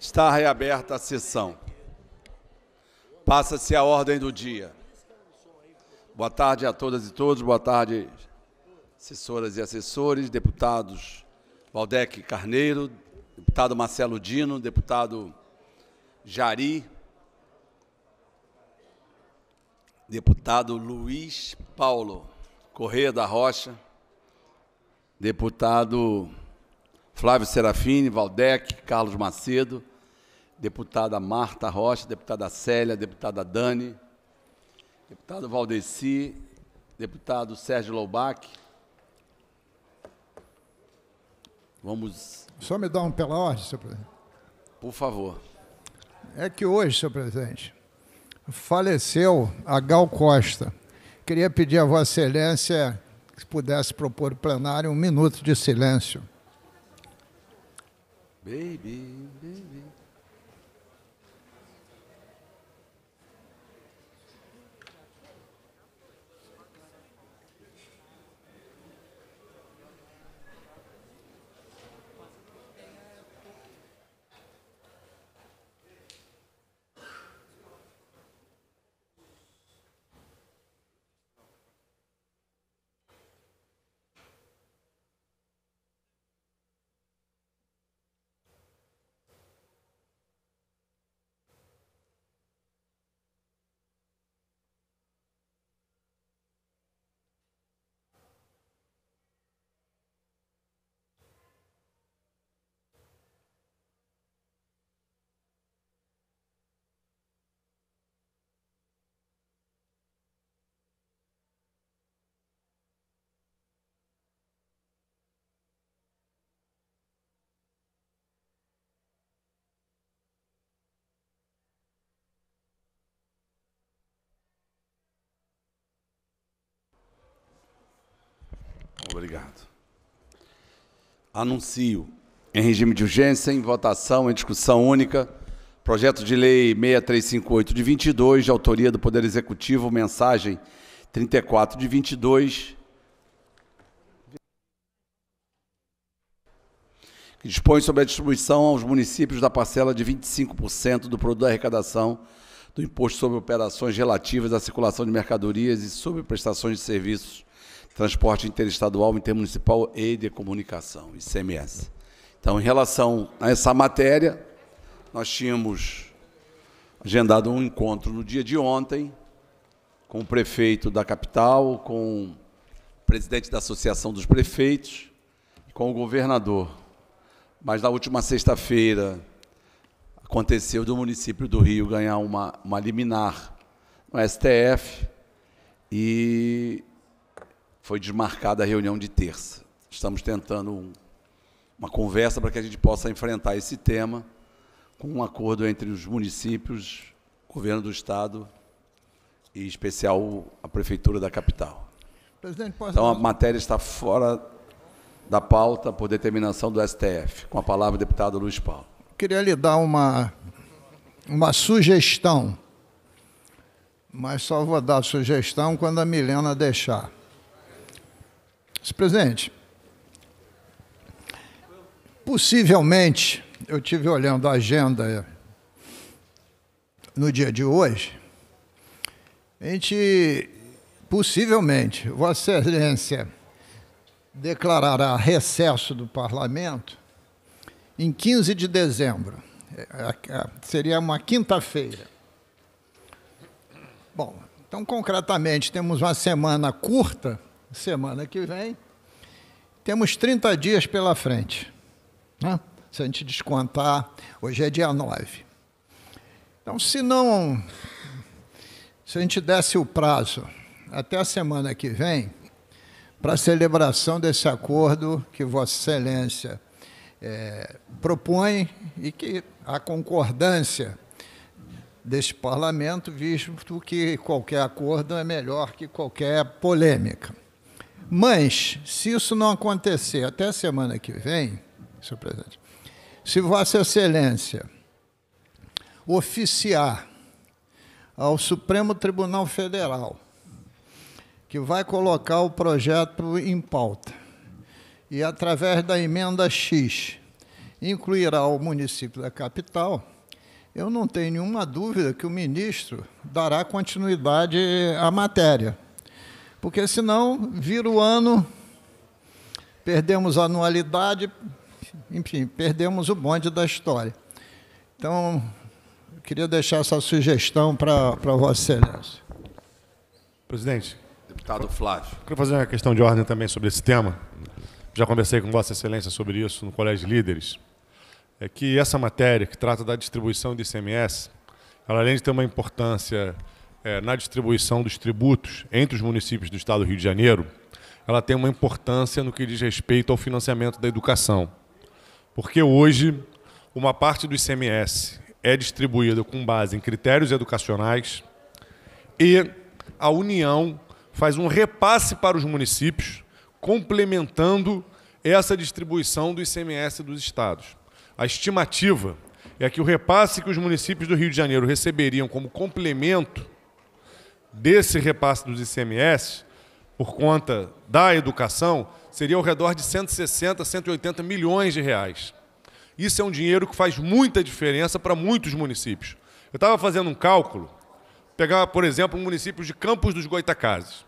Está reaberta a sessão. Passa-se a ordem do dia. Boa tarde a todas e todos, boa tarde, assessoras e assessores, deputados Valdec Carneiro, deputado Marcelo Dino, deputado Jari, deputado Luiz Paulo Correia da Rocha, deputado Flávio Serafini, Valdec, Carlos Macedo, deputada Marta Rocha, deputada Célia, deputada Dani, deputado Valdeci, deputado Sérgio Loubach. Vamos. Só me dá um pela ordem, senhor presidente. Por favor. É que hoje, senhor presidente, faleceu a Gal Costa. Queria pedir a Vossa Excelência que pudesse propor o plenário um minuto de silêncio. Baby, baby. Obrigado. Anuncio em regime de urgência, em votação, em discussão única, projeto de lei 6358 de 22, de autoria do Poder Executivo, mensagem 34 de 22, que dispõe sobre a distribuição aos municípios da parcela de 25% do produto da arrecadação do Imposto sobre Operações Relativas à Circulação de Mercadorias e sobre Prestações de Serviços transporte interestadual, intermunicipal e de comunicação, ICMS. Então, em relação a essa matéria, nós tínhamos agendado um encontro no dia de ontem com o prefeito da capital, com o presidente da Associação dos Prefeitos e com o governador. Mas na última sexta-feira aconteceu do município do Rio ganhar uma, uma liminar no STF e foi desmarcada a reunião de terça. Estamos tentando um, uma conversa para que a gente possa enfrentar esse tema com um acordo entre os municípios, governo do Estado e, em especial, a Prefeitura da capital. Posso... Então, a matéria está fora da pauta por determinação do STF. Com a palavra, o deputado Luiz Paulo. Queria lhe dar uma, uma sugestão, mas só vou dar sugestão quando a Milena deixar. Disse, presidente, possivelmente, eu tive olhando a agenda no dia de hoje, a gente, possivelmente, Vossa Excelência declarará recesso do parlamento em 15 de dezembro. É, é, é, seria uma quinta-feira. Bom, então, concretamente, temos uma semana curta semana que vem. Temos 30 dias pela frente. Né? Se a gente descontar, hoje é dia 9. Então, se não. Se a gente desse o prazo até a semana que vem, para a celebração desse acordo que Vossa Excelência é, propõe e que a concordância deste parlamento, visto que qualquer acordo é melhor que qualquer polêmica. Mas, se isso não acontecer até a semana que vem, senhor presidente, se Vossa Excelência oficiar ao Supremo Tribunal Federal, que vai colocar o projeto em pauta, e através da emenda X incluirá o município da capital, eu não tenho nenhuma dúvida que o ministro dará continuidade à matéria porque senão vira o ano, perdemos a anualidade, enfim, perdemos o bonde da história. Então, eu queria deixar essa sugestão para, para Vossa Excelência. Presidente. Deputado Flávio. Quero fazer uma questão de ordem também sobre esse tema. Já conversei com Vossa Excelência sobre isso no Colégio de Líderes. É que essa matéria, que trata da distribuição de ICMS, ela além de ter uma importância é, na distribuição dos tributos entre os municípios do estado do Rio de Janeiro, ela tem uma importância no que diz respeito ao financiamento da educação. Porque hoje, uma parte do ICMS é distribuída com base em critérios educacionais e a União faz um repasse para os municípios, complementando essa distribuição do ICMS dos estados. A estimativa é que o repasse que os municípios do Rio de Janeiro receberiam como complemento desse repasse dos ICMS, por conta da educação, seria ao redor de 160, 180 milhões de reais. Isso é um dinheiro que faz muita diferença para muitos municípios. Eu estava fazendo um cálculo, pegar, por exemplo, o um município de Campos dos Goitacazes,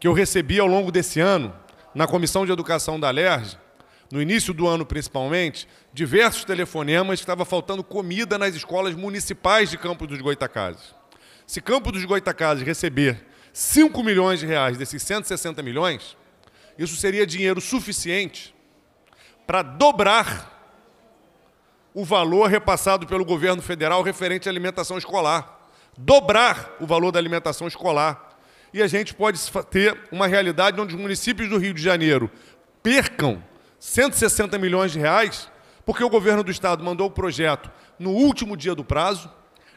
que eu recebi ao longo desse ano, na Comissão de Educação da LERJ, no início do ano principalmente, diversos telefonemas que estava faltando comida nas escolas municipais de Campos dos Goitacazes. Se Campo dos Goitacazes receber 5 milhões de reais desses 160 milhões, isso seria dinheiro suficiente para dobrar o valor repassado pelo governo federal referente à alimentação escolar. Dobrar o valor da alimentação escolar. E a gente pode ter uma realidade onde os municípios do Rio de Janeiro percam 160 milhões de reais, porque o governo do estado mandou o projeto no último dia do prazo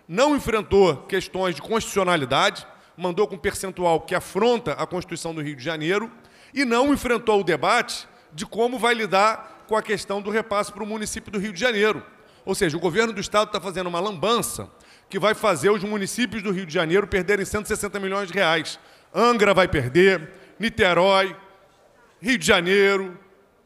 não enfrentou questões de constitucionalidade, mandou com percentual que afronta a Constituição do Rio de Janeiro e não enfrentou o debate de como vai lidar com a questão do repasse para o município do Rio de Janeiro. Ou seja, o governo do Estado está fazendo uma lambança que vai fazer os municípios do Rio de Janeiro perderem 160 milhões de reais. Angra vai perder, Niterói, Rio de Janeiro,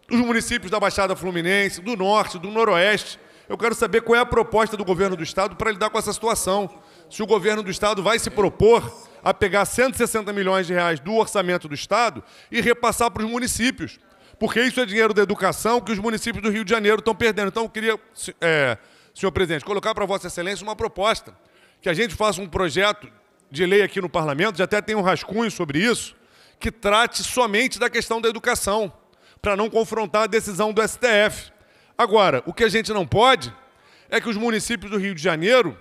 os municípios da Baixada Fluminense, do Norte, do Noroeste. Eu quero saber qual é a proposta do governo do Estado para lidar com essa situação. Se o governo do Estado vai se propor a pegar 160 milhões de reais do orçamento do Estado e repassar para os municípios. Porque isso é dinheiro da educação que os municípios do Rio de Janeiro estão perdendo. Então, eu queria, é, senhor presidente, colocar para Vossa Excelência uma proposta. Que a gente faça um projeto de lei aqui no parlamento, já até tem um rascunho sobre isso, que trate somente da questão da educação, para não confrontar a decisão do STF. Agora, o que a gente não pode é que os municípios do Rio de Janeiro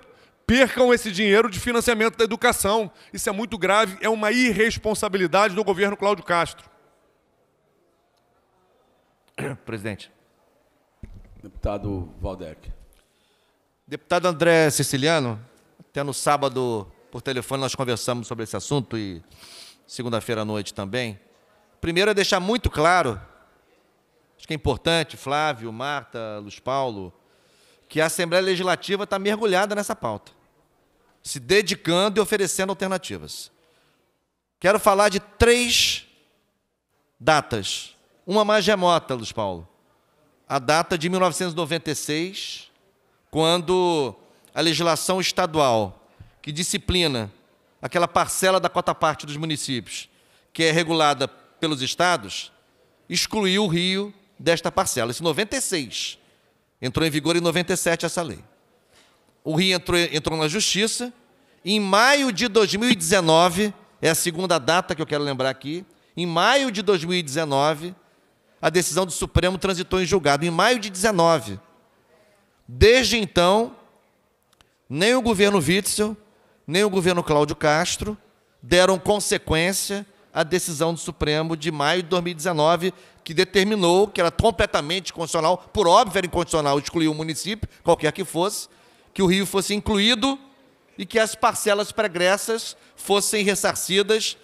percam esse dinheiro de financiamento da educação. Isso é muito grave, é uma irresponsabilidade do governo Cláudio Castro. Presidente. Deputado Valdec. Deputado André Siciliano, até no sábado, por telefone, nós conversamos sobre esse assunto e segunda-feira à noite também. Primeiro é deixar muito claro acho que é importante, Flávio, Marta, Luiz Paulo, que a Assembleia Legislativa está mergulhada nessa pauta, se dedicando e oferecendo alternativas. Quero falar de três datas. Uma mais remota, Luiz Paulo. A data de 1996, quando a legislação estadual que disciplina aquela parcela da cota parte dos municípios, que é regulada pelos estados, excluiu o Rio desta parcela. Isso em 96. Entrou em vigor em 97 essa lei. O Rio entrou, entrou na justiça. Em maio de 2019, é a segunda data que eu quero lembrar aqui. Em maio de 2019, a decisão do Supremo transitou em julgado. Em maio de 19. Desde então, nem o governo Witzel, nem o governo Cláudio Castro deram consequência a decisão do Supremo de maio de 2019, que determinou que era completamente constitucional, por óbvio era incondicional excluir o município, qualquer que fosse, que o Rio fosse incluído e que as parcelas pregressas fossem ressarcidas,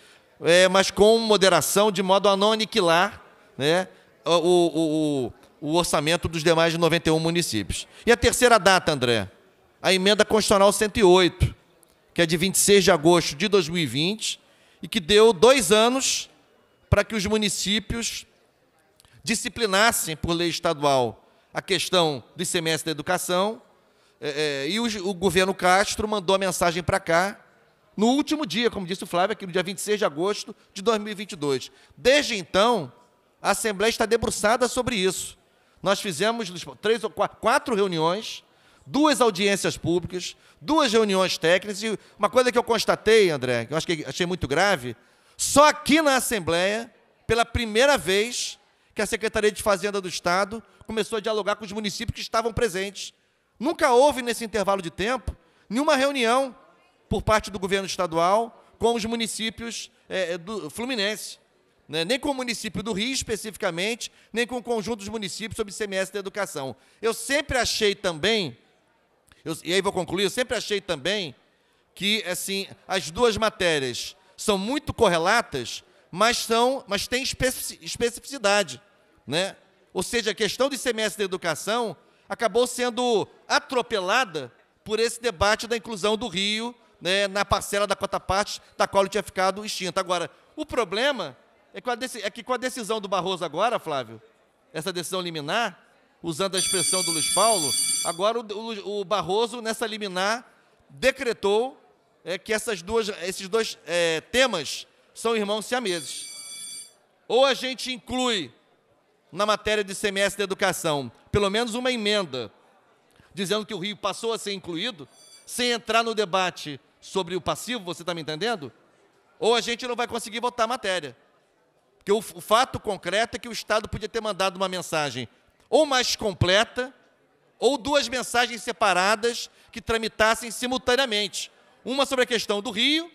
é, mas com moderação, de modo a não aniquilar né, o, o, o, o orçamento dos demais 91 municípios. E a terceira data, André, a emenda constitucional 108, que é de 26 de agosto de 2020, e que deu dois anos para que os municípios disciplinassem por lei estadual a questão do ICMS da educação. É, é e o, o, governo Castro mandou a mensagem para cá no último dia, como disse o Flávio, aqui no dia 26 de agosto de 2022. Desde então, a Assembleia está debruçada sobre isso. Nós fizemos três ou quatro, quatro reuniões duas audiências públicas, duas reuniões técnicas, e uma coisa que eu constatei, André, que eu acho que achei muito grave, só aqui na Assembleia, pela primeira vez, que a Secretaria de Fazenda do Estado começou a dialogar com os municípios que estavam presentes. Nunca houve, nesse intervalo de tempo, nenhuma reunião por parte do governo estadual com os municípios é, do Fluminense. Né? Nem com o município do Rio, especificamente, nem com o conjunto dos municípios sobre semestre da educação. Eu sempre achei também eu, e aí vou concluir, eu sempre achei também que assim, as duas matérias são muito correlatas, mas são, mas têm especificidade, né? Ou seja, a questão do semestre da educação acabou sendo atropelada por esse debate da inclusão do Rio né, na parcela da cota parte, da qual ele tinha ficado extinta. Agora, o problema é que, é que com a decisão do Barroso agora, Flávio, essa decisão liminar, usando a expressão do Luiz Paulo, Agora, o, o Barroso, nessa liminar, decretou é, que essas duas, esses dois é, temas são irmãos siameses. Ou a gente inclui na matéria de semestre de educação pelo menos uma emenda dizendo que o Rio passou a ser incluído, sem entrar no debate sobre o passivo, você está me entendendo? Ou a gente não vai conseguir votar a matéria. Porque o, o fato concreto é que o Estado podia ter mandado uma mensagem ou mais completa, ou duas mensagens separadas que tramitassem simultaneamente, uma sobre a questão do Rio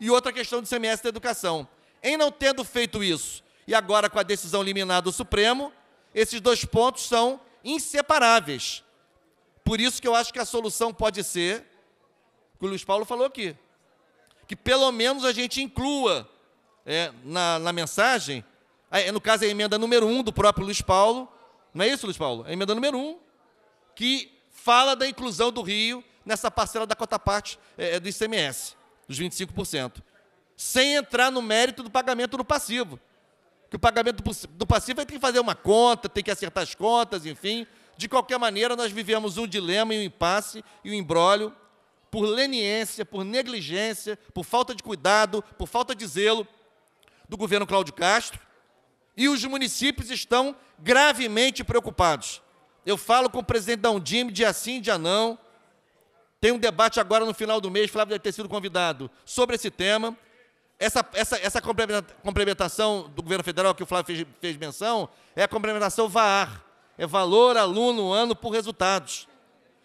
e outra questão do semestre da educação. Em não tendo feito isso, e agora com a decisão liminar do Supremo, esses dois pontos são inseparáveis. Por isso que eu acho que a solução pode ser, que o Luiz Paulo falou aqui, que pelo menos a gente inclua é, na, na, mensagem, é, no caso é a emenda número um do próprio Luiz Paulo, não é isso, Luiz Paulo? É a emenda número um que fala da inclusão do Rio nessa parcela da cota parte é, é do ICMS, dos 25%, sem entrar no mérito do pagamento do passivo. Que o pagamento do passivo é tem que fazer uma conta, tem que acertar as contas, enfim. De qualquer maneira, nós vivemos um dilema e um impasse e um embrólio por leniência, por negligência, por falta de cuidado, por falta de zelo do governo Cláudio Castro, e os municípios estão gravemente preocupados. Eu falo com o presidente da Undime dia sim, dia não. Tem um debate agora no final do mês, Flávio deve ter sido convidado, sobre esse tema. Essa, essa, essa complementação do governo federal que o Flávio fez, fez menção é a complementação VAR. É valor aluno ano por resultados.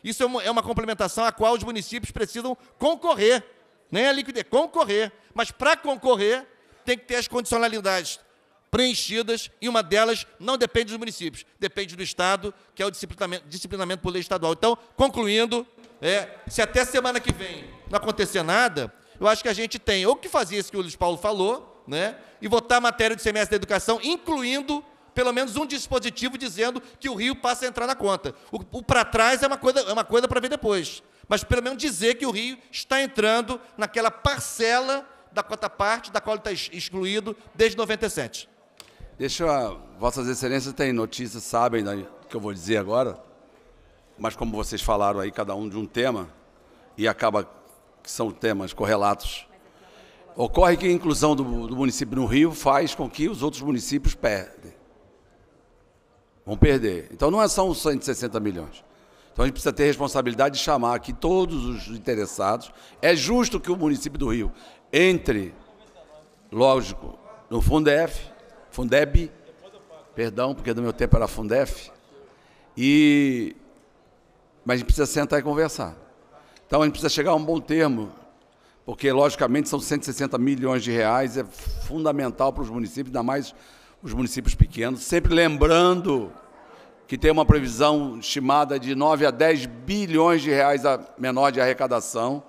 Isso é uma, é uma complementação a qual os municípios precisam concorrer. Nem né? a liquidez, concorrer. Mas para concorrer, tem que ter as condicionalidades preenchidas e uma delas não depende dos municípios, depende do Estado, que é o disciplinamento, disciplinamento por lei estadual. Então, concluindo, é, se até semana que vem não acontecer nada, eu acho que a gente tem ou que fazer isso que o Luiz Paulo falou, né, e votar a matéria de semestre da educação, incluindo pelo menos um dispositivo dizendo que o Rio passa a entrar na conta. O, o para trás é uma coisa é uma coisa para ver depois, mas pelo menos dizer que o Rio está entrando naquela parcela da cota parte da qual ele está excluído desde 97. Deixa, Vossas Excelências têm notícias, sabem do que eu vou dizer agora, mas como vocês falaram aí, cada um de um tema, e acaba que são temas correlatos. Ocorre que a inclusão do, do município no Rio faz com que os outros municípios perdem. Vão perder. Então não é só uns 160 milhões. Então a gente precisa ter responsabilidade de chamar aqui todos os interessados. É justo que o município do Rio entre, lógico, no Fundef, Fundeb, perdão, porque do meu tempo era Fundef, e mas a gente precisa sentar e conversar. Então a gente precisa chegar a um bom termo, porque logicamente são 160 milhões de reais, é fundamental para os municípios, ainda mais os municípios pequenos, sempre lembrando que tem uma previsão estimada de 9 a 10 bilhões de reais a menor de arrecadação,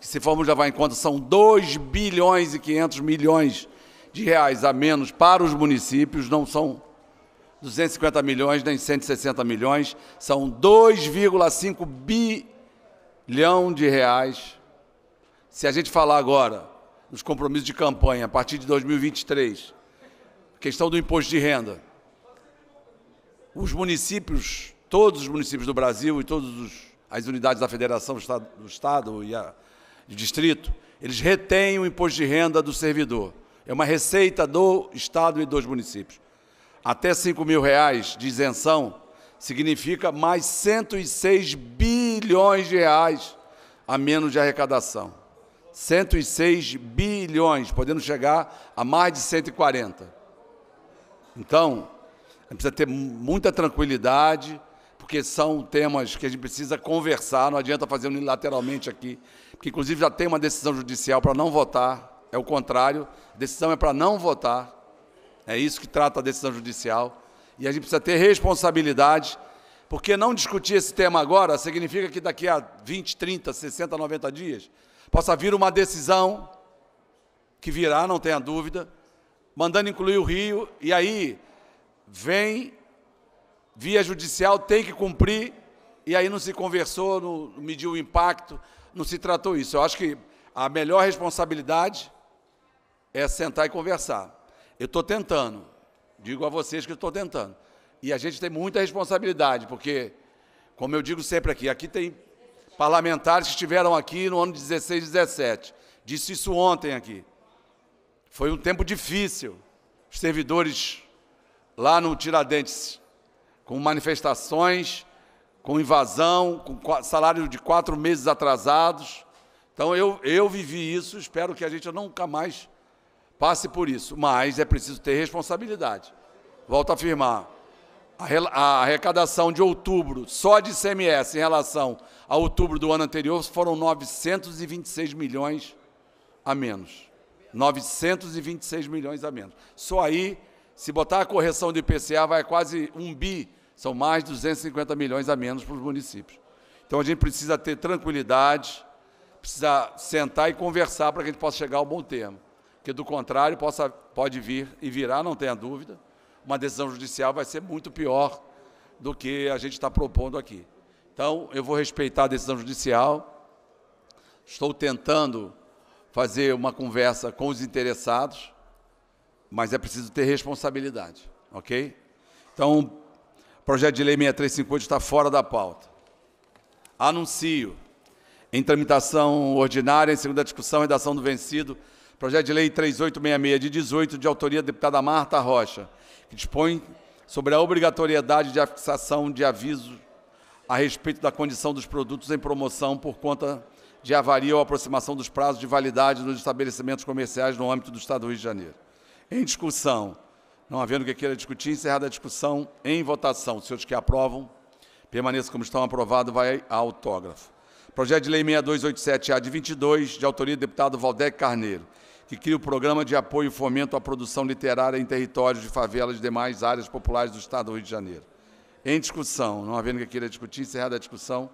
que se formos levar em conta são 2 bilhões e 500 milhões de reais a menos para os municípios, não são 250 milhões nem 160 milhões, são 2,5 bilhão de reais. Se a gente falar agora nos compromissos de campanha a partir de 2023, questão do imposto de renda, os municípios, todos os municípios do Brasil e todas as unidades da federação do Estado, do estado e a, do distrito, eles retêm o imposto de renda do servidor. É uma receita do Estado e dos municípios. Até 5 mil reais de isenção significa mais 106 bilhões de reais a menos de arrecadação. 106 bilhões, podendo chegar a mais de 140. Então, a gente precisa ter muita tranquilidade, porque são temas que a gente precisa conversar, não adianta fazer unilateralmente aqui, porque inclusive já tem uma decisão judicial para não votar é o contrário. A decisão é para não votar. É isso que trata a decisão judicial. E a gente precisa ter responsabilidade, porque não discutir esse tema agora significa que daqui a 20, 30, 60, 90 dias possa vir uma decisão que virá, não tenha dúvida, mandando incluir o Rio, e aí vem via judicial, tem que cumprir, e aí não se conversou, não mediu o impacto, não se tratou isso. Eu acho que a melhor responsabilidade é sentar e conversar. Eu estou tentando, digo a vocês que estou tentando. E a gente tem muita responsabilidade, porque, como eu digo sempre aqui, aqui tem parlamentares que estiveram aqui no ano 16 e 17. Disse isso ontem aqui. Foi um tempo difícil. Os servidores lá no Tiradentes, com manifestações, com invasão, com salário de quatro meses atrasados. Então, eu, eu vivi isso, espero que a gente nunca mais passe por isso, mas é preciso ter responsabilidade. Volto a afirmar, a arrecadação de outubro, só de CMS em relação a outubro do ano anterior, foram 926 milhões a menos. 926 milhões a menos. Só aí, se botar a correção do IPCA, vai quase um bi, são mais 250 milhões a menos para os municípios. Então a gente precisa ter tranquilidade, precisa sentar e conversar para que a gente possa chegar ao bom termo que do contrário possa, pode vir e virar não tenha dúvida, uma decisão judicial vai ser muito pior do que a gente está propondo aqui. Então, eu vou respeitar a decisão judicial, estou tentando fazer uma conversa com os interessados, mas é preciso ter responsabilidade, ok? Então, o projeto de lei 6358 está fora da pauta. Anuncio, em tramitação ordinária, em segunda discussão, redação do vencido, Projeto de Lei 3866, de 18, de autoria da deputada Marta Rocha, que dispõe sobre a obrigatoriedade de fixação de aviso a respeito da condição dos produtos em promoção por conta de avaria ou aproximação dos prazos de validade nos estabelecimentos comerciais no âmbito do Estado do Rio de Janeiro. Em discussão, não havendo que queira discutir, encerrada a discussão, em votação. Os senhores que aprovam, permaneçam como estão, aprovado, vai a autógrafo. Projeto de Lei 6287-A de 22, de autoria do deputado Valdec Carneiro, que cria o Programa de Apoio e Fomento à Produção Literária em Territórios de Favelas e demais áreas populares do Estado do Rio de Janeiro. Em discussão, não havendo que queira discutir, encerrada a discussão,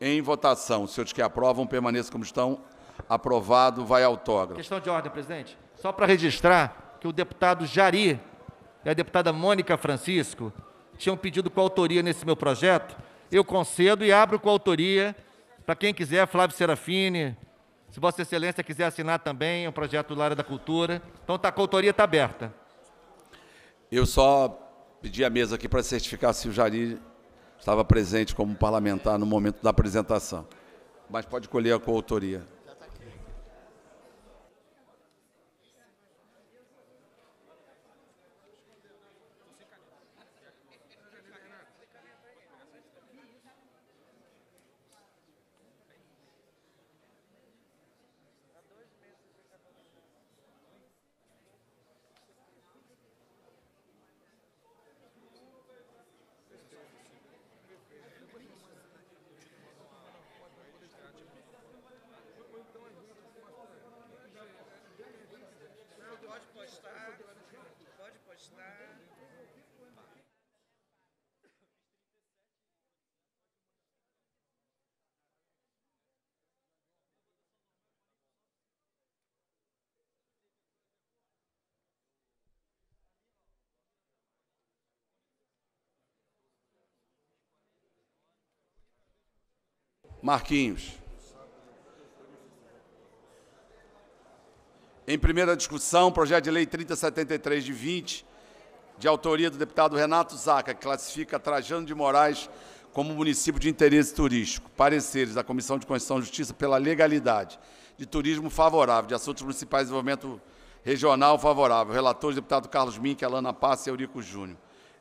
em votação. Se os que aprovam, permaneçam como estão. Aprovado, vai autógrafo. Questão de ordem, presidente. Só para registrar que o deputado Jari e a deputada Mônica Francisco tinham pedido coautoria nesse meu projeto. Eu concedo e abro coautoria para quem quiser, Flávio Serafini, se Vossa Excelência quiser assinar também, é um projeto da área da cultura. Então, tá, a coautoria está aberta. Eu só pedi a mesa aqui para certificar se o Jari estava presente como parlamentar no momento da apresentação. Mas pode colher a coautoria. Marquinhos. Em primeira discussão, projeto de lei 3073 de 20, de autoria do deputado Renato Zaca, que classifica Trajano de Moraes como município de interesse turístico. Pareceres da Comissão de Constituição e Justiça pela legalidade. De turismo favorável, de assuntos municipais e desenvolvimento regional favorável. Relatores, deputado Carlos Mink, Alana Passa e Eurico Júnior.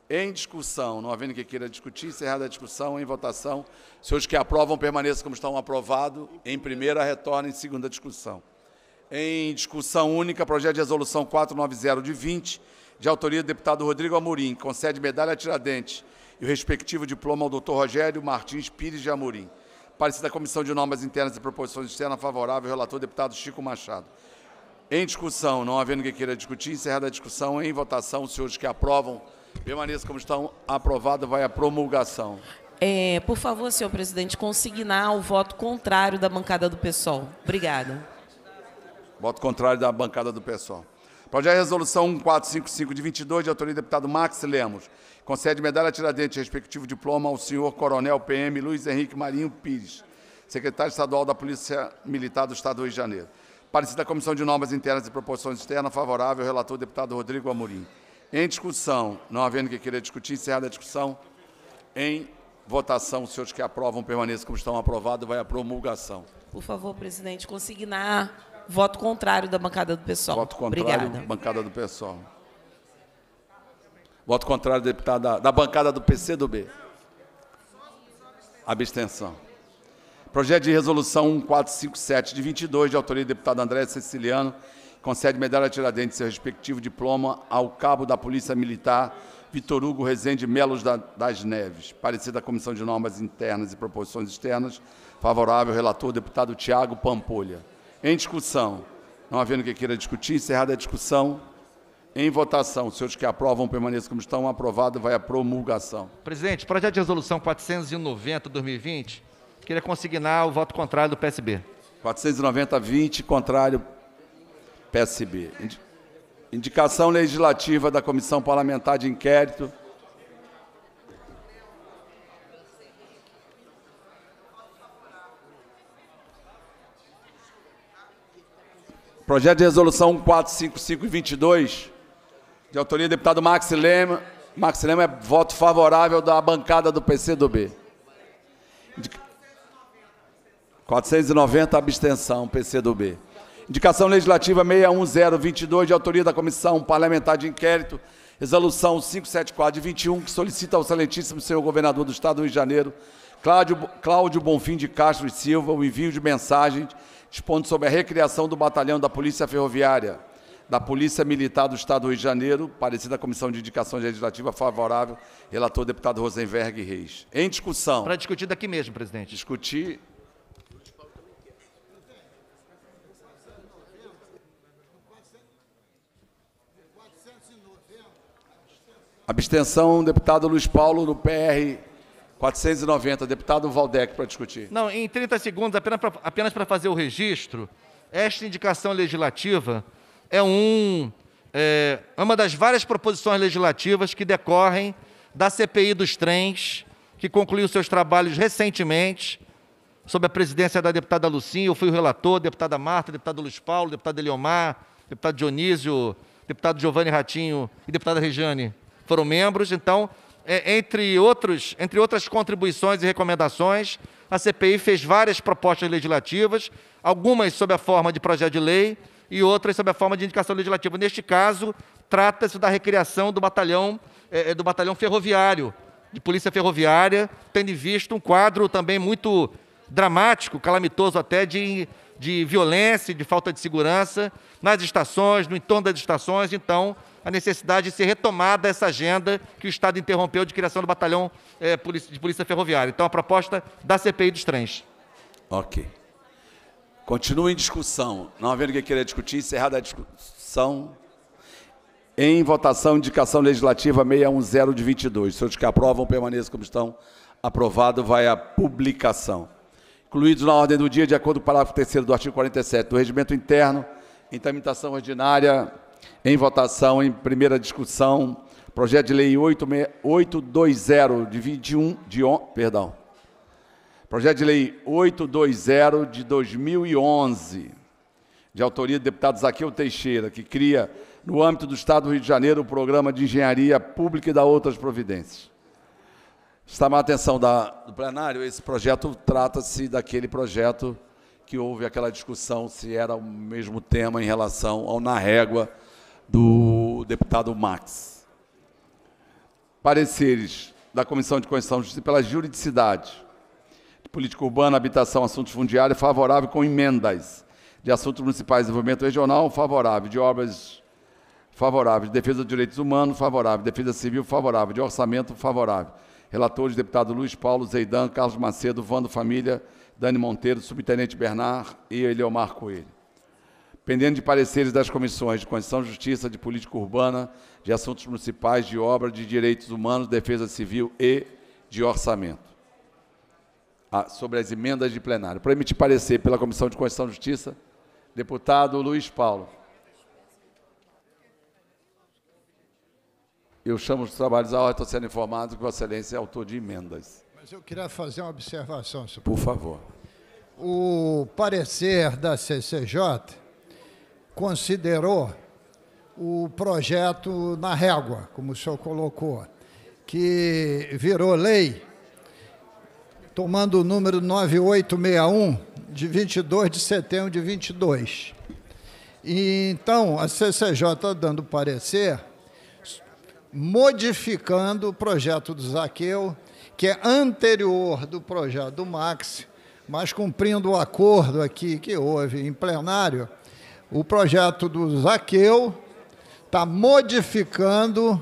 Em discussão, não havendo que queira discutir, encerrada a discussão, em votação. Senhores que aprovam, permaneçam como estão aprovado. Em primeira, retorna em segunda discussão. Em discussão única, projeto de resolução 490 de 20, de autoria do deputado Rodrigo Amorim, que concede medalha a Tiradentes e o respectivo diploma ao doutor Rogério Martins Pires de Amorim. Parece da Comissão de Normas Internas e Proposições Externas favorável, relator deputado Chico Machado. Em discussão, não havendo que queira discutir, encerrada a discussão, em votação, os senhores que aprovam, Permaneça como estão. Aprovado, vai a promulgação. É, por favor, senhor presidente, consignar o voto contrário da bancada do PSOL. Obrigada. Voto contrário da bancada do PSOL. Projeto de resolução 1455 de 22, de autoria do deputado Max Lemos. Concede medalha Tiradentes, respectivo diploma ao senhor Coronel PM Luiz Henrique Marinho Pires, secretário estadual da Polícia Militar do Estado do Rio de Janeiro. Parecer da Comissão de Normas Internas e Proporções Externas, favorável, relator deputado Rodrigo Amorim. Em discussão, não havendo que queira discutir, encerrada a discussão, em votação, os senhores que aprovam permaneçam como estão aprovados, vai à promulgação. Por favor, presidente, consignar voto contrário da bancada do pessoal. Voto contrário Obrigada. bancada do pessoal. Voto contrário, deputada, da bancada do PC do B. Abstenção. Projeto de resolução 1457 de 22, de autoria do deputado André Ceciliano, concede medalha Tiradentes e seu respectivo diploma ao cabo da Polícia Militar Vitor Hugo Rezende Melos das Neves. parecer da Comissão de Normas Internas e Proposições Externas, favorável relator, deputado Tiago Pampolha. Em discussão, não havendo que queira discutir, encerrada a discussão, em votação. Os senhores que aprovam permaneçam como estão. Aprovado vai à promulgação. Presidente, projeto de resolução 490-2020, queria consignar o voto contrário do PSB. 490-20, contrário PSB. Indicação legislativa da Comissão Parlamentar de Inquérito. Projeto de resolução 1455 de autoria do deputado Max Lema. Max Lema é voto favorável da bancada do PC do B. 490 abstenção, PC do B. Indicação Legislativa 61022, de autoria da Comissão Parlamentar de Inquérito, resolução 574 de 21, que solicita ao excelentíssimo senhor governador do Estado do Rio de Janeiro, Cláudio, Cláudio Bonfim de Castro e Silva, o envio de mensagem dispondo sobre a recriação do batalhão da Polícia Ferroviária, da Polícia Militar do Estado do Rio de Janeiro, parecida à Comissão de Indicação Legislativa favorável, relator deputado Rosenberg Reis. Em discussão. Para discutir daqui mesmo, presidente. Discutir Abstenção, deputado Luiz Paulo, do PR 490. Deputado Valdec, para discutir. Não, em 30 segundos, apenas para, apenas para fazer o registro, esta indicação legislativa é um é, é uma das várias proposições legislativas que decorrem da CPI dos trens, que concluiu seus trabalhos recentemente, sob a presidência da deputada Lucinha, eu fui o relator, deputada Marta, deputado Luiz Paulo, deputado Eliomar, deputado Dionísio, deputado Giovanni Ratinho e deputada Regiane foram membros. Então, é, entre, outros, entre outras contribuições e recomendações, a CPI fez várias propostas legislativas, algumas sob a forma de projeto de lei e outras sob a forma de indicação legislativa. Neste caso, trata-se da recriação do batalhão, é, é do batalhão ferroviário, de polícia ferroviária, tendo visto um quadro também muito dramático, calamitoso até, de de violência, de falta de segurança nas estações, no entorno das estações. Então, a necessidade de ser retomada essa agenda que o Estado interrompeu de criação do batalhão é, de polícia ferroviária. Então, a proposta da CPI dos trens. Ok. Continua em discussão. Não havendo quem queira discutir, encerrada a discussão. Em votação, indicação legislativa 610 de 22. Os que aprovam permaneçam como estão. Aprovado vai à publicação incluídos na ordem do dia, de acordo com o parágrafo 3 do artigo 47 do Regimento Interno, em tramitação ordinária, em votação, em primeira discussão, projeto de lei 820 de 21 de on, perdão. Projeto de lei 820 de 2011, de autoria do deputado Zaqueu Teixeira, que cria no âmbito do Estado do Rio de Janeiro o programa de engenharia pública e da outras providências. Está a atenção da, do plenário, esse projeto trata-se daquele projeto que houve aquela discussão se era o mesmo tema em relação ao na régua do deputado Max. Pareceres da Comissão de Constituição e Justiça pela juridicidade, política urbana, habitação, assuntos fundiários, favorável com emendas de assuntos municipais, desenvolvimento regional, favorável de obras favorável, de defesa dos direitos humanos, favorável, de defesa civil, favorável, de orçamento, favorável relatores deputado Luiz Paulo Zeidan, Carlos Macedo, Vando Família, Dani Monteiro, subtenente Bernard e Eleomar Coelho. Pendendo de pareceres das comissões de Constituição, e Justiça, de Política Urbana, de Assuntos Municipais, de Obra, de Direitos Humanos, Defesa Civil e de Orçamento. Ah, sobre as emendas de plenário. Para emitir parecer pela Comissão de Constituição e Justiça, deputado Luiz Paulo. eu chamo os trabalhos à ordem, estou sendo informado que Vossa Excelência é autor de emendas. Mas eu queria fazer uma observação, senhor. Por favor. O parecer da CCJ considerou o projeto na régua, como o senhor colocou, que virou lei, tomando o número 9861, de 22 de setembro de 22. E, então, a CCJ dando parecer modificando o projeto do Zaqueu, que é anterior do projeto do Max, mas cumprindo o acordo aqui que houve em plenário, o projeto do Zaqueu está modificando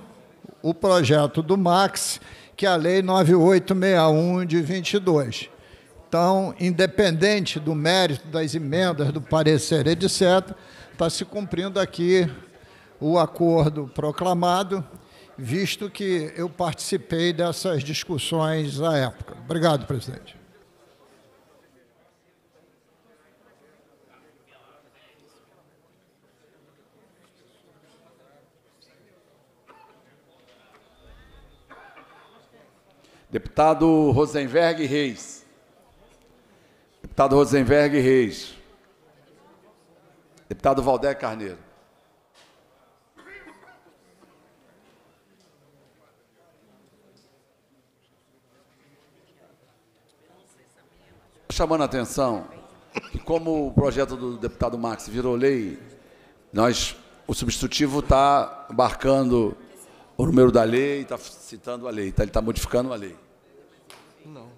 o projeto do Max, que é a Lei 9861 de 22. Então, independente do mérito das emendas, do parecer, etc., está se cumprindo aqui o acordo proclamado visto que eu participei dessas discussões à época. Obrigado, presidente. Deputado Rosenberg Reis. Deputado Rosenberg Reis. Deputado Valdé Carneiro. chamando a atenção que, como o projeto do deputado Max virou lei, nós, o substitutivo está marcando o número da lei, está citando a lei, tá, ele está modificando a lei. Não.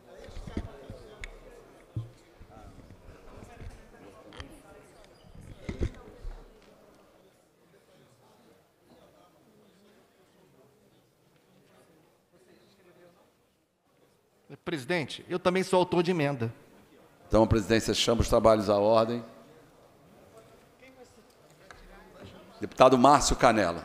Presidente, eu também sou autor de emenda. Então a presidência chama os trabalhos à ordem. Deputado Márcio Canela.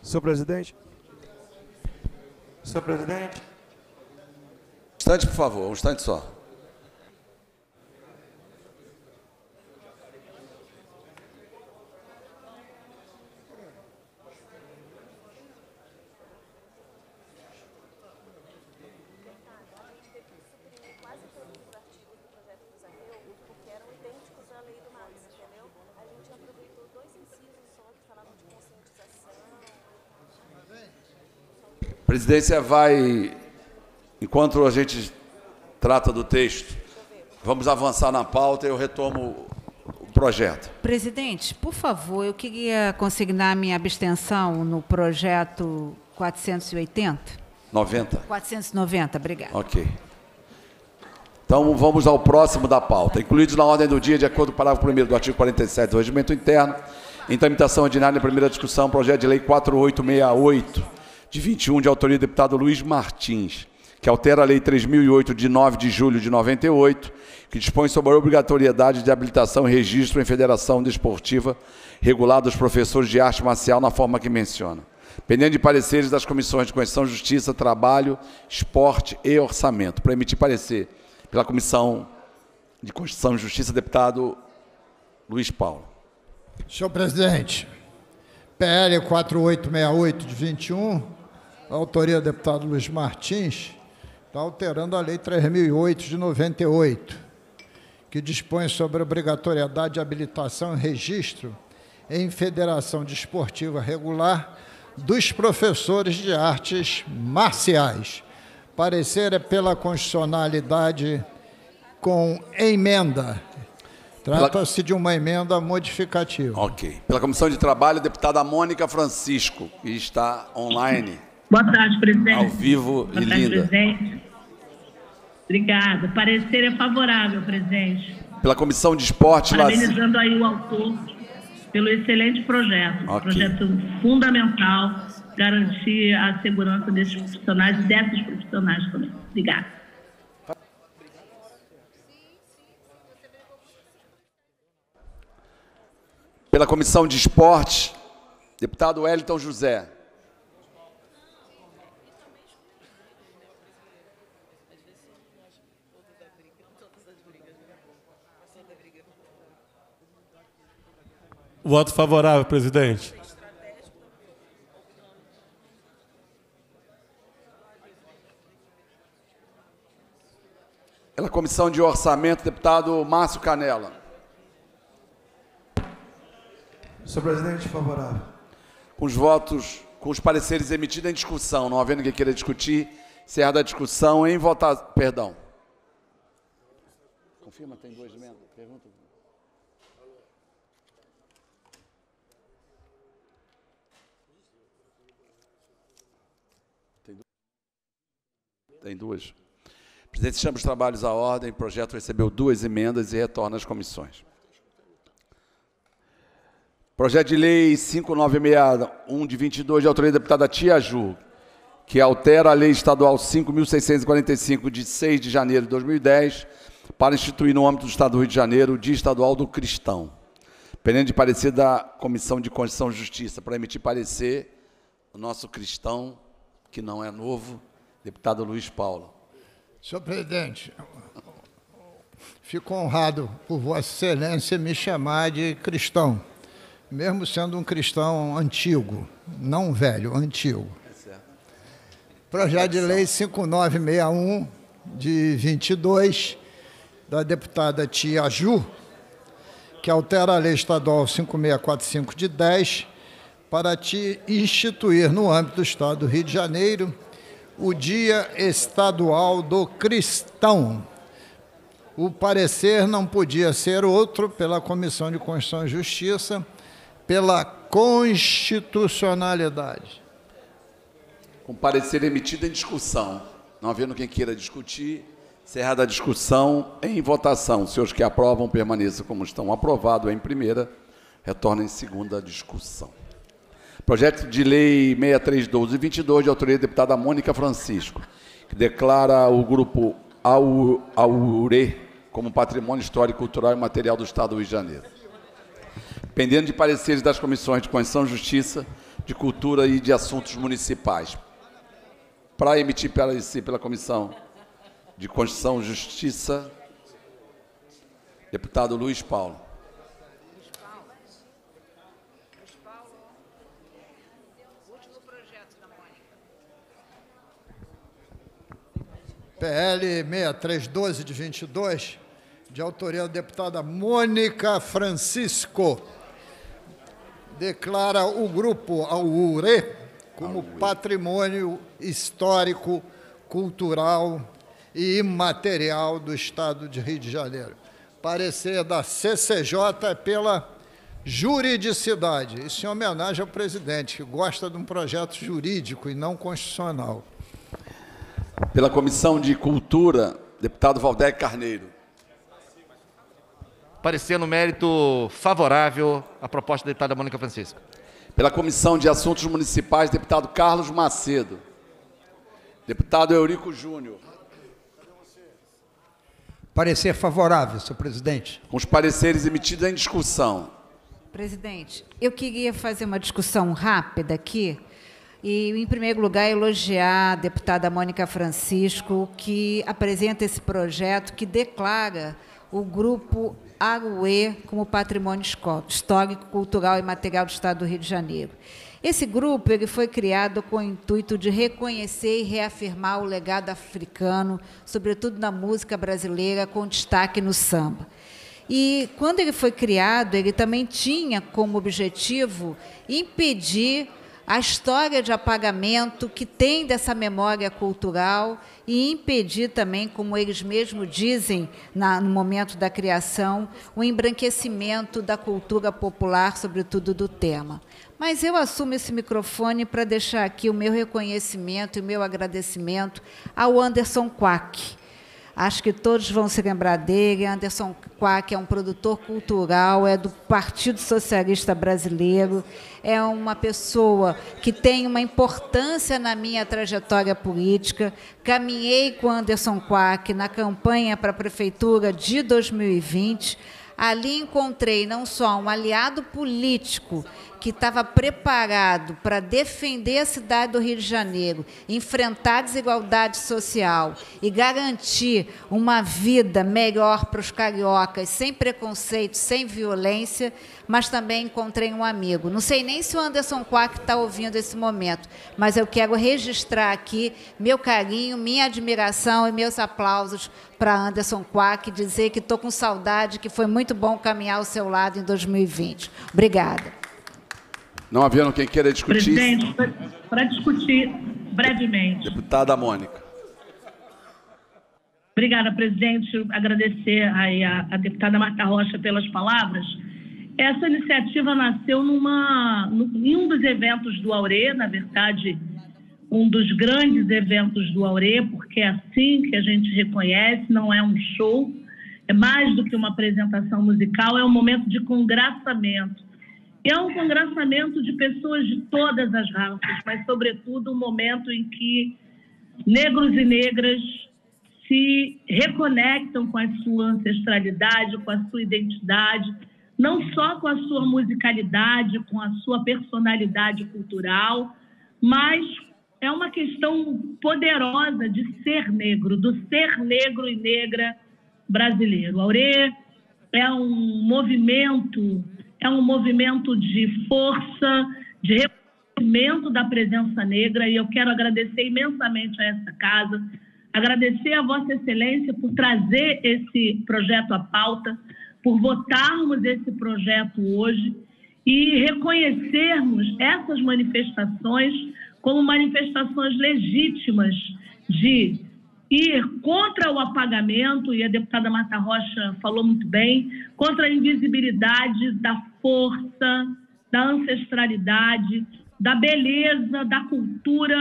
Senhor presidente. Senhor presidente. Um instante, por favor, um instante só. presidência vai, enquanto a gente trata do texto, vamos avançar na pauta e eu retomo o projeto. Presidente, por favor, eu queria consignar minha abstenção no projeto 480. 90. 490, obrigado. Ok. Então vamos ao próximo da pauta. Incluídos na ordem do dia, de acordo com o parágrafo 1 do artigo 47 do Regimento Interno, em tramitação ordinária, primeira discussão, projeto de lei 4868 de 21, de autoria do deputado Luiz Martins, que altera a Lei 3008, de 9 de julho de 98, que dispõe sobre a obrigatoriedade de habilitação e registro em federação desportiva regulada aos professores de arte marcial na forma que menciona. pendendo de pareceres das comissões de Constituição, Justiça, Trabalho, Esporte e Orçamento. Para emitir parecer pela Comissão de Constituição e Justiça, deputado Luiz Paulo. Senhor presidente, PL 4868 de 21 autoria do deputado Luiz Martins, está alterando a Lei 3008 de 98, que dispõe sobre obrigatoriedade de habilitação e registro em federação desportiva regular dos professores de artes marciais. Parecer é pela constitucionalidade com emenda. Trata-se de uma emenda modificativa. Ok. Pela Comissão de Trabalho, deputada Mônica Francisco, que está online. Boa tarde, presidente. Ao vivo Boa e linda. Presidente. Obrigada. Parecer é favorável, presidente. Pela Comissão de Esporte... Parabenizando lá... aí o autor pelo excelente projeto. Okay. Projeto fundamental, garantir a segurança desses profissionais e dessas profissionais também. Obrigada. Pela Comissão de Esporte, deputado Wellington José. Voto favorável, presidente. Pela é Comissão de Orçamento, deputado Márcio Canela. Senhor presidente, favorável. Com os votos, com os pareceres emitidos em discussão, não havendo quem queira discutir, encerrada a discussão em votar. Perdão. Confirma, tem dois membros. Tem duas. Presidente, chama os trabalhos à ordem. O projeto recebeu duas emendas e retorna às comissões. Projeto de Lei 5961 de 22, de autoria da deputada Tia Ju, que altera a Lei Estadual 5.645, de 6 de janeiro de 2010, para instituir no âmbito do Estado do Rio de Janeiro o Dia Estadual do Cristão. Pendente de parecer da Comissão de Constituição e Justiça, para emitir parecer, o nosso cristão, que não é novo, deputado Luiz Paulo. Senhor presidente, fico honrado por Vossa Excelência me chamar de cristão, mesmo sendo um cristão antigo, não velho, antigo. É Projeto de Lei 5961, de 22, da deputada Tia Ju, que altera a Lei Estadual 5645 de 10 para te instituir no âmbito do Estado do Rio de Janeiro o Dia Estadual do Cristão. O parecer não podia ser outro pela Comissão de Constituição e Justiça, pela constitucionalidade. Com parecer emitido em discussão. Não havendo quem queira discutir, encerrada a discussão em votação. Se os que aprovam permaneçam como estão. Aprovado em primeira, retorna em segunda discussão. Projeto de Lei 631222, de autoria da deputada Mônica Francisco, que declara o grupo Aure como patrimônio histórico, cultural e material do Estado do Rio de Janeiro. Pendendo de pareceres das comissões de Constituição e Justiça, de Cultura e de Assuntos Municipais. Para emitir pela Comissão de Constituição e Justiça, deputado Luiz Paulo. PL 6312 de 22, de autoria da deputada Mônica Francisco, declara o grupo Aure como patrimônio histórico, cultural e imaterial do Estado de Rio de Janeiro. Parecer da CCJ é pela juridicidade. Isso em homenagem ao presidente, que gosta de um projeto jurídico e não constitucional. Pela Comissão de Cultura, deputado Valdec Carneiro. no mérito favorável à proposta da deputada Mônica Francisco. Pela Comissão de Assuntos Municipais, deputado Carlos Macedo. Deputado Eurico Júnior. Parecer favorável, senhor presidente. Com os pareceres emitidos em discussão. Presidente, eu queria fazer uma discussão rápida aqui e, em primeiro lugar, elogiar a deputada Mônica Francisco, que apresenta esse projeto que declara o grupo Aruê como patrimônio histórico, cultural e material do Estado do Rio de Janeiro. Esse grupo ele foi criado com o intuito de reconhecer e reafirmar o legado africano, sobretudo na música brasileira, com destaque no samba. E quando ele foi criado, ele também tinha como objetivo impedir a história de apagamento que tem dessa memória cultural e impedir também, como eles mesmos dizem na, no momento da criação, o embranquecimento da cultura popular, sobretudo do tema. Mas eu assumo esse microfone para deixar aqui o meu reconhecimento e o meu agradecimento ao Anderson Quack Acho que todos vão se lembrar dele. Anderson Quack é um produtor cultural, é do Partido Socialista Brasileiro, é uma pessoa que tem uma importância na minha trajetória política. Caminhei com Anderson Quack na campanha para a prefeitura de 2020. Ali encontrei não só um aliado político que estava preparado para defender a cidade do Rio de Janeiro, enfrentar a desigualdade social e garantir uma vida melhor para os cariocas, sem preconceito, sem violência, mas também encontrei um amigo. Não sei nem se o Anderson Quack está ouvindo esse momento, mas eu quero registrar aqui meu carinho, minha admiração e meus aplausos para Anderson Quack, dizer que estou com saudade, que foi muito bom caminhar ao seu lado em 2020. Obrigada. Não havendo quem queira discutir. Presidente, para discutir brevemente. Deputada Mônica. Obrigada, presidente. Agradecer aí a, a deputada Marta Rocha pelas palavras. Essa iniciativa nasceu numa, em um dos eventos do Aure, na verdade, um dos grandes eventos do Aure, porque é assim que a gente reconhece, não é um show, é mais do que uma apresentação musical, é um momento de congraçamento é um congressamento de pessoas de todas as raças, mas, sobretudo, um momento em que negros e negras se reconectam com a sua ancestralidade, com a sua identidade, não só com a sua musicalidade, com a sua personalidade cultural, mas é uma questão poderosa de ser negro, do ser negro e negra brasileiro. Aure é um movimento é um movimento de força, de reconhecimento da presença negra e eu quero agradecer imensamente a essa casa, agradecer a Vossa Excelência por trazer esse projeto à pauta, por votarmos esse projeto hoje e reconhecermos essas manifestações como manifestações legítimas de ir contra o apagamento, e a deputada Marta Rocha falou muito bem, contra a invisibilidade da força, da ancestralidade, da beleza, da cultura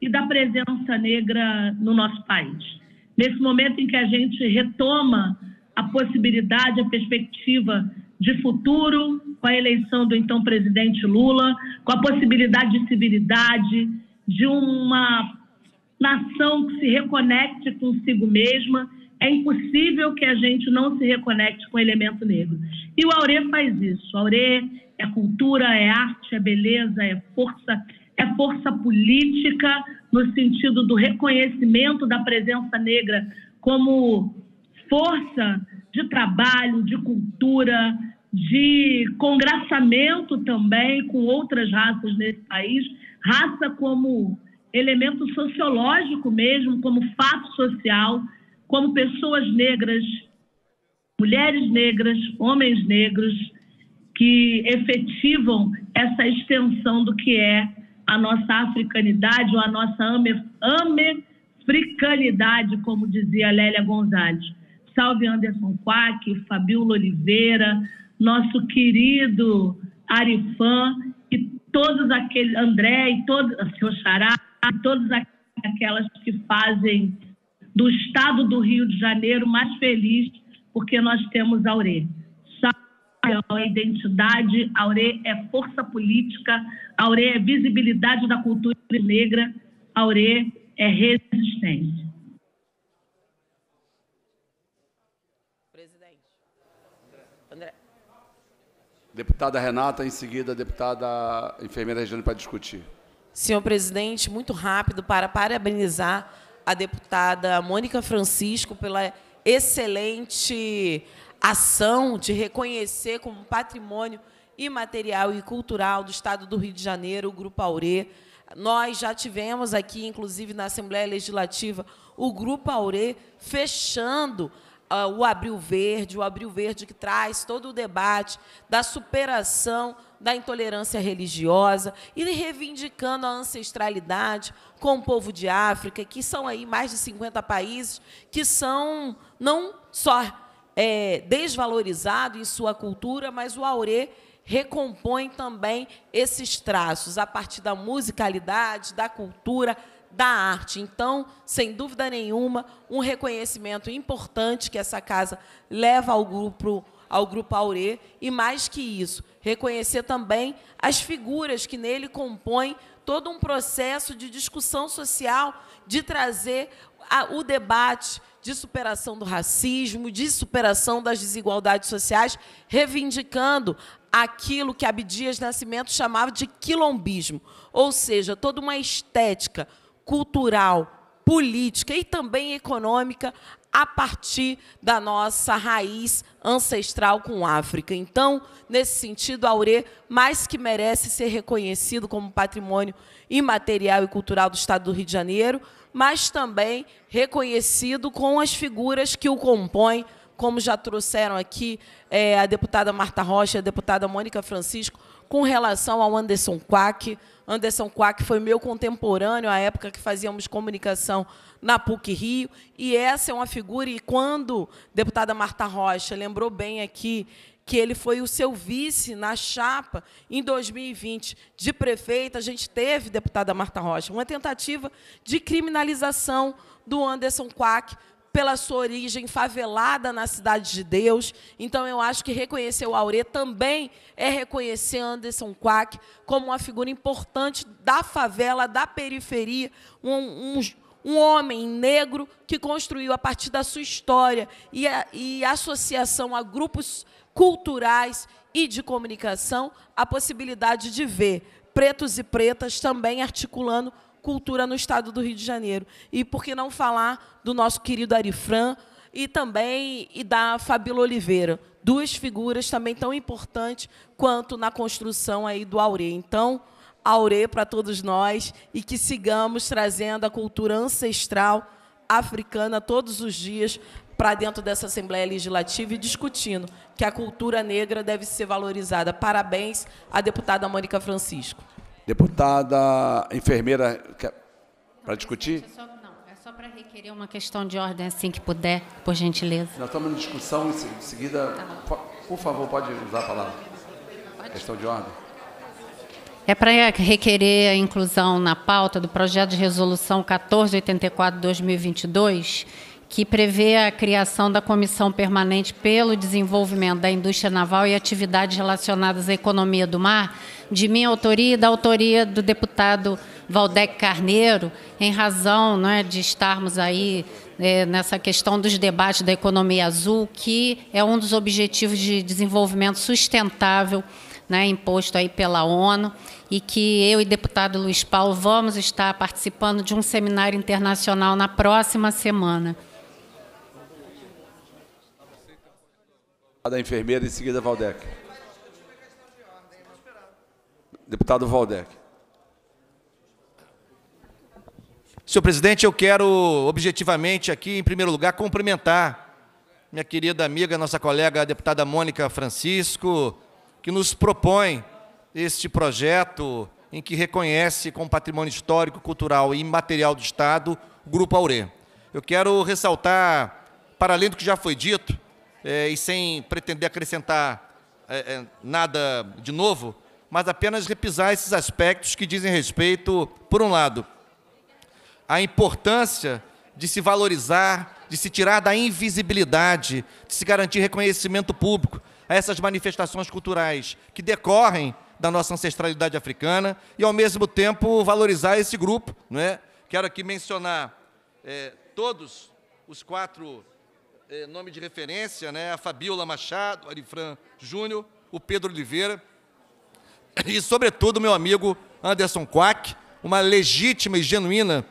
e da presença negra no nosso país. Nesse momento em que a gente retoma a possibilidade, a perspectiva de futuro com a eleição do então presidente Lula, com a possibilidade de civilidade, de uma nação que se reconecte consigo mesma. É impossível que a gente não se reconecte com o elemento negro. E o Aure faz isso. O Aure é cultura, é arte, é beleza, é força, é força política no sentido do reconhecimento da presença negra como força de trabalho, de cultura, de congraçamento também com outras raças nesse país, raça como elemento sociológico mesmo, como fato social, como pessoas negras, mulheres negras, homens negros, que efetivam essa extensão do que é a nossa africanidade ou a nossa amefricanidade, como dizia Lélia Gonzalez. Salve Anderson Quack, Fabiola Oliveira, nosso querido Arifan e todos aqueles, André e todos, senhor Xará, todas aquelas que fazem do estado do Rio de Janeiro mais feliz, porque nós temos aure Sabe, é identidade, aure é força política, aure é visibilidade da cultura negra, aure é resistência. Presidente. André. Deputada Renata, em seguida, a deputada enfermeira regina para discutir senhor presidente, muito rápido para parabenizar a deputada Mônica Francisco pela excelente ação de reconhecer como patrimônio imaterial e cultural do Estado do Rio de Janeiro o Grupo Aurê. Nós já tivemos aqui, inclusive, na Assembleia Legislativa, o Grupo Aurê fechando uh, o Abril Verde, o Abril Verde que traz todo o debate da superação da intolerância religiosa e reivindicando a ancestralidade com o povo de África, que são aí mais de 50 países que são não só é, desvalorizados em sua cultura, mas o Auré recompõe também esses traços a partir da musicalidade, da cultura, da arte. Então, sem dúvida nenhuma, um reconhecimento importante que essa casa leva ao grupo ao Grupo Auré e, mais que isso, reconhecer também as figuras que nele compõem todo um processo de discussão social, de trazer a, o debate de superação do racismo, de superação das desigualdades sociais, reivindicando aquilo que Abdias Nascimento chamava de quilombismo, ou seja, toda uma estética cultural, política e também econômica a partir da nossa raiz ancestral com África. Então, nesse sentido, aure mais que merece ser reconhecido como patrimônio imaterial e cultural do Estado do Rio de Janeiro, mas também reconhecido com as figuras que o compõem, como já trouxeram aqui é, a deputada Marta Rocha e a deputada Mônica Francisco, com relação ao Anderson Quack. Anderson Quack foi meu contemporâneo à época que fazíamos comunicação na PUC Rio, e essa é uma figura, e quando a deputada Marta Rocha lembrou bem aqui que ele foi o seu vice na chapa em 2020 de prefeito, a gente teve, deputada Marta Rocha, uma tentativa de criminalização do Anderson Quack pela sua origem favelada na cidade de Deus. Então, eu acho que reconhecer o Auré também é reconhecer Anderson Quack como uma figura importante da favela, da periferia, um, um, um homem negro que construiu a partir da sua história e, a, e associação a grupos culturais e de comunicação a possibilidade de ver pretos e pretas também articulando cultura no estado do Rio de Janeiro. E por que não falar do nosso querido Arifran e também e da Fabíola Oliveira, duas figuras também tão importantes quanto na construção aí do Aurê. Então, Aurê para todos nós e que sigamos trazendo a cultura ancestral africana todos os dias para dentro dessa Assembleia Legislativa e discutindo que a cultura negra deve ser valorizada. Parabéns à deputada Mônica Francisco. Deputada enfermeira, para discutir? Só, não, é só para requerer uma questão de ordem, assim que puder, por gentileza. Nós estamos em discussão, em seguida, tá por favor, pode usar a palavra. Pode. Questão de ordem. É para requerer a inclusão na pauta do projeto de resolução 1484-2022, que prevê a criação da Comissão Permanente pelo Desenvolvimento da Indústria Naval e Atividades Relacionadas à Economia do Mar, de minha autoria e da autoria do deputado Valdec Carneiro, em razão né, de estarmos aí é, nessa questão dos debates da economia azul, que é um dos objetivos de desenvolvimento sustentável né, imposto aí pela ONU, e que eu e deputado Luiz Paulo vamos estar participando de um seminário internacional na próxima semana. da enfermeira, em seguida, Valdec. Deputado Valdec. Senhor presidente, eu quero objetivamente aqui, em primeiro lugar, cumprimentar minha querida amiga, nossa colega a deputada Mônica Francisco, que nos propõe este projeto em que reconhece como patrimônio histórico, cultural e imaterial do Estado o Grupo Auré. Eu quero ressaltar, para além do que já foi dito, é, e sem pretender acrescentar é, é, nada de novo, mas apenas repisar esses aspectos que dizem respeito, por um lado, à importância de se valorizar, de se tirar da invisibilidade, de se garantir reconhecimento público a essas manifestações culturais que decorrem da nossa ancestralidade africana e, ao mesmo tempo, valorizar esse grupo. Não é? Quero aqui mencionar é, todos os quatro é, nome de referência, né? a Fabiola Machado, Arifran Júnior, o Pedro Oliveira e, sobretudo, meu amigo Anderson Quack, uma legítima e genuína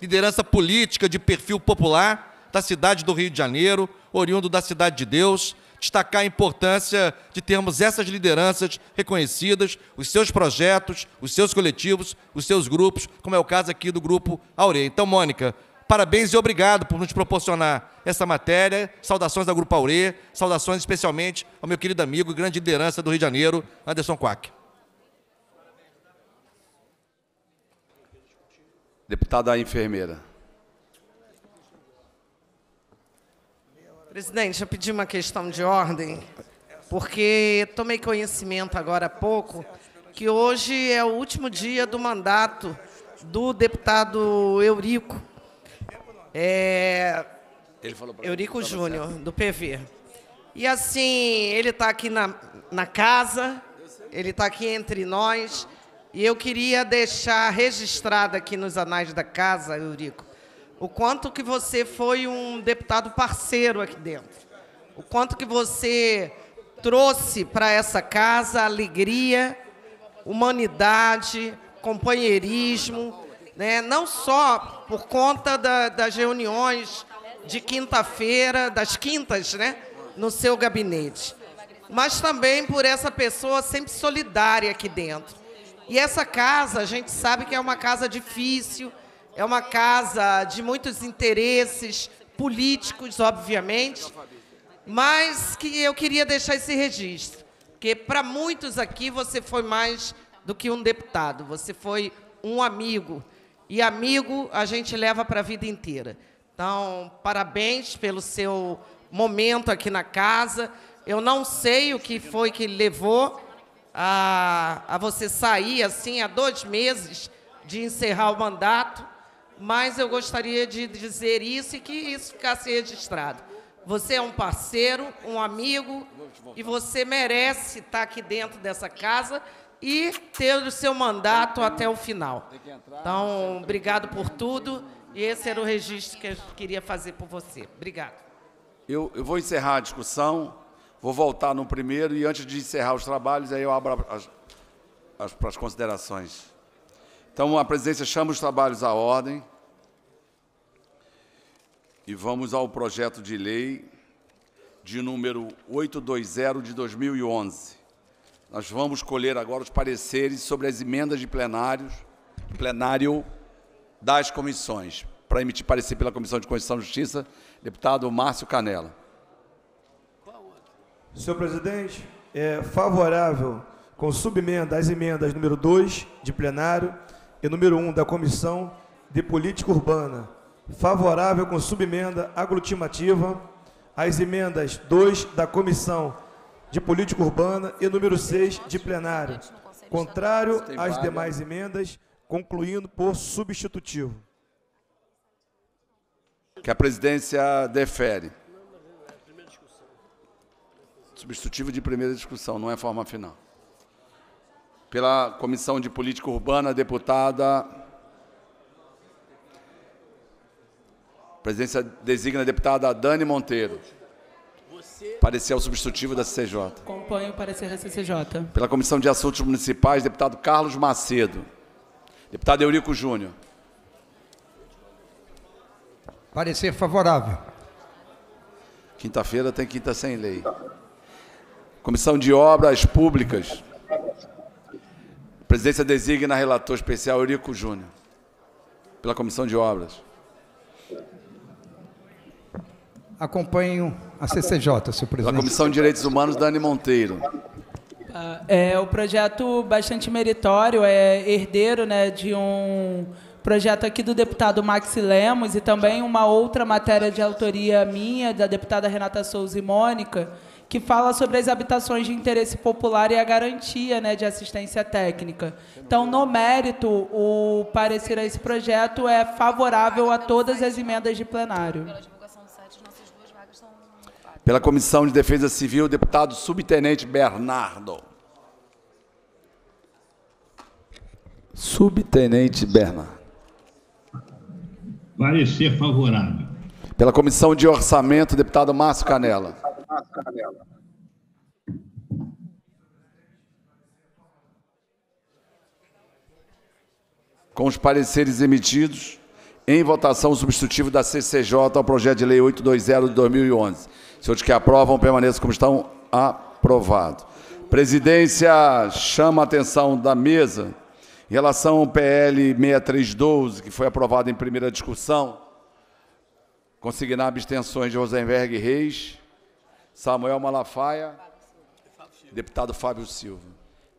liderança política de perfil popular da cidade do Rio de Janeiro, oriundo da Cidade de Deus, destacar a importância de termos essas lideranças reconhecidas, os seus projetos, os seus coletivos, os seus grupos, como é o caso aqui do grupo Aurei. Então, Mônica, Parabéns e obrigado por nos proporcionar essa matéria. Saudações da Grupo Aurê, saudações especialmente ao meu querido amigo e grande liderança do Rio de Janeiro, Anderson Quack. Deputada enfermeira. Presidente, eu pedi uma questão de ordem, porque tomei conhecimento agora há pouco que hoje é o último dia do mandato do deputado Eurico é... Ele falou pra Eurico Júnior, do PV. E assim, ele está aqui na, na casa, ele está aqui entre nós. E eu queria deixar registrado aqui nos anais da casa, Eurico, o quanto que você foi um deputado parceiro aqui dentro. O quanto que você trouxe para essa casa alegria, humanidade, companheirismo né, não só por conta da, das reuniões de quinta-feira, das quintas, né, no seu gabinete, mas também por essa pessoa sempre solidária aqui dentro. E essa casa, a gente sabe que é uma casa difícil, é uma casa de muitos interesses políticos, obviamente, mas que eu queria deixar esse registro, porque para muitos aqui você foi mais do que um deputado, você foi um amigo, e amigo a gente leva para a vida inteira. Então, parabéns pelo seu momento aqui na casa. Eu não sei o que foi que levou a, a você sair assim há dois meses de encerrar o mandato, mas eu gostaria de dizer isso e que isso ficasse registrado. Você é um parceiro, um amigo, e você merece estar aqui dentro dessa casa e ter o seu mandato até o final. Então, obrigado por tudo. E esse era o registro que eu queria fazer por você. Obrigado. Eu, eu vou encerrar a discussão, vou voltar no primeiro e antes de encerrar os trabalhos, aí eu abro as, as, para as considerações. Então, a presidência chama os trabalhos à ordem e vamos ao projeto de lei de número 820 de 2011. Nós vamos colher agora os pareceres sobre as emendas de plenários, plenário das comissões. Para emitir parecer pela Comissão de Constituição e Justiça, deputado Márcio Canela. Senhor presidente, é favorável com subemenda às emendas número 2 de plenário e número 1 um, da Comissão de Política Urbana. Favorável com subemenda aglutimativa às emendas 2 da Comissão de política urbana e número 6 de plenário, contrário às demais emendas, concluindo por substitutivo. Que a presidência defere. Substitutivo de primeira discussão, não é forma final. Pela Comissão de Política Urbana, deputada. A presidência designa a deputada Dani Monteiro. Parecer ao substitutivo da CCJ. Acompanho o parecer da CCJ. Pela Comissão de Assuntos Municipais, deputado Carlos Macedo. Deputado Eurico Júnior. Parecer favorável. Quinta-feira tem quinta sem lei. Comissão de Obras Públicas. A presidência designa relator especial Eurico Júnior. Pela Comissão de Obras. acompanho a CCJ, senhor presidente. A Comissão de Direitos Humanos, Dani Monteiro. Ah, é um projeto bastante meritório, é herdeiro né, de um projeto aqui do deputado Maxi Lemos e também uma outra matéria de autoria minha, da deputada Renata Souza e Mônica, que fala sobre as habitações de interesse popular e a garantia né, de assistência técnica. Então, no mérito, o parecer a esse projeto é favorável a todas as emendas de plenário. Pela Comissão de Defesa Civil, deputado subtenente Bernardo. Subtenente Bernardo. Parecer favorável. Pela Comissão de Orçamento, deputado Márcio Canela. Márcio Canela. com os pareceres emitidos em votação substitutiva da CCJ ao projeto de lei 820 de 2011. Senhores que aprovam, permaneçam como estão. Aprovado. Presidência chama a atenção da mesa em relação ao PL 6312, que foi aprovado em primeira discussão. Consignar abstenções de Rosenberg Reis, Samuel Malafaia, deputado Fábio Silva.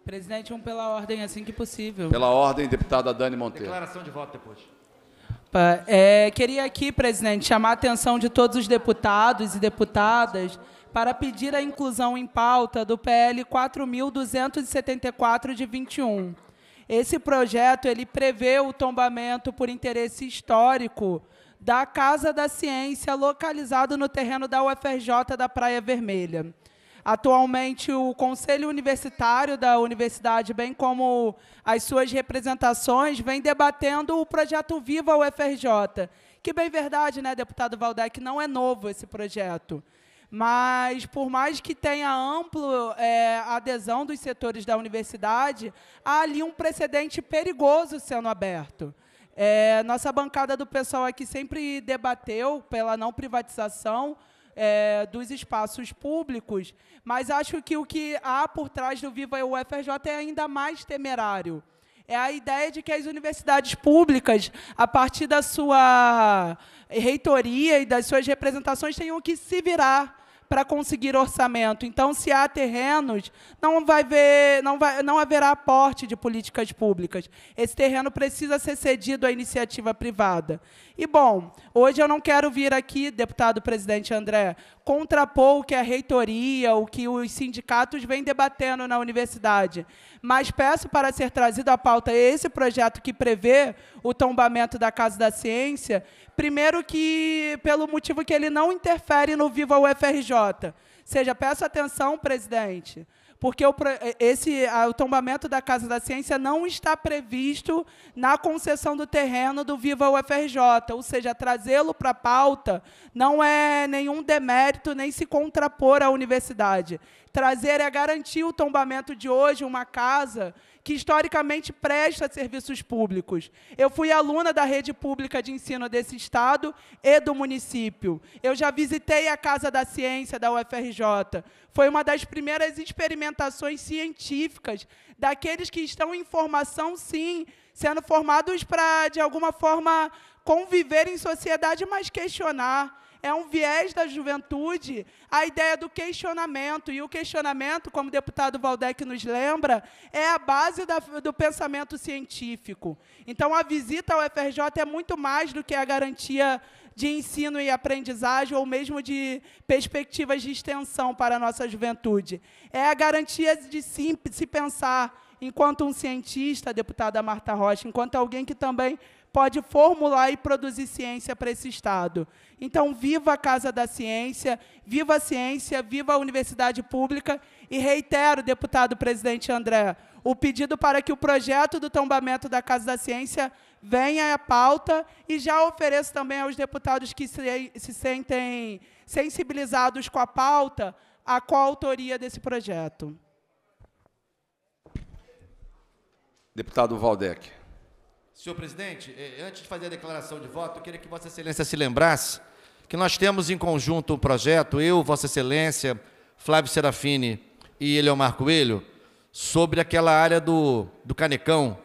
Presidente, um pela ordem, assim que possível. Pela ordem, deputada Dani Monteiro. Declaração de voto depois. É, queria aqui, presidente, chamar a atenção de todos os deputados e deputadas para pedir a inclusão em pauta do PL 4.274 de 21. Esse projeto ele prevê o tombamento por interesse histórico da Casa da Ciência, localizado no terreno da UFRJ da Praia Vermelha. Atualmente, o Conselho Universitário da Universidade, bem como as suas representações, vem debatendo o projeto Viva UFRJ, que, bem verdade, né, deputado Valdec, não é novo esse projeto. Mas, por mais que tenha ampla é, adesão dos setores da universidade, há ali um precedente perigoso sendo aberto. É, nossa bancada do pessoal aqui sempre debateu pela não privatização, é, dos espaços públicos, mas acho que o que há por trás do Viva UFRJ é ainda mais temerário. É a ideia de que as universidades públicas, a partir da sua reitoria e das suas representações, tenham que se virar para conseguir orçamento. Então, se há terrenos, não, vai ver, não, vai, não haverá aporte de políticas públicas. Esse terreno precisa ser cedido à iniciativa privada. E, bom, hoje eu não quero vir aqui, deputado presidente André, contrapor o que a é reitoria, o que os sindicatos vêm debatendo na universidade. Mas peço para ser trazido à pauta esse projeto que prevê o tombamento da Casa da Ciência, primeiro que pelo motivo que ele não interfere no Viva UFRJ. Ou seja, peço atenção, presidente, porque o, eh, esse, o tombamento da Casa da Ciência não está previsto na concessão do terreno do Viva UFRJ, ou seja, trazê-lo para a pauta não é nenhum demérito nem se contrapor à universidade. Trazer é garantir o tombamento de hoje, uma casa que historicamente presta serviços públicos. Eu fui aluna da rede pública de ensino desse estado e do município. Eu já visitei a Casa da Ciência da UFRJ foi uma das primeiras experimentações científicas daqueles que estão em formação, sim, sendo formados para, de alguma forma, conviver em sociedade, mas questionar. É um viés da juventude a ideia do questionamento. E o questionamento, como o deputado Valdec nos lembra, é a base da, do pensamento científico. Então, a visita ao FRJ é muito mais do que a garantia de ensino e aprendizagem ou mesmo de perspectivas de extensão para a nossa juventude. É a garantia de sim, se pensar enquanto um cientista, deputada Marta Rocha, enquanto alguém que também pode formular e produzir ciência para esse Estado. Então, viva a Casa da Ciência, viva a ciência, viva a Universidade Pública e reitero, deputado presidente André, o pedido para que o projeto do tombamento da Casa da Ciência venha a pauta e já ofereço também aos deputados que se, se sentem sensibilizados com a pauta a coautoria desse projeto. Deputado Valdec. Senhor presidente, eh, antes de fazer a declaração de voto, eu queria que Vossa Excelência se lembrasse que nós temos em conjunto um projeto, eu, Vossa Excelência, Flávio Serafini e Eleomar Coelho, sobre aquela área do, do Canecão,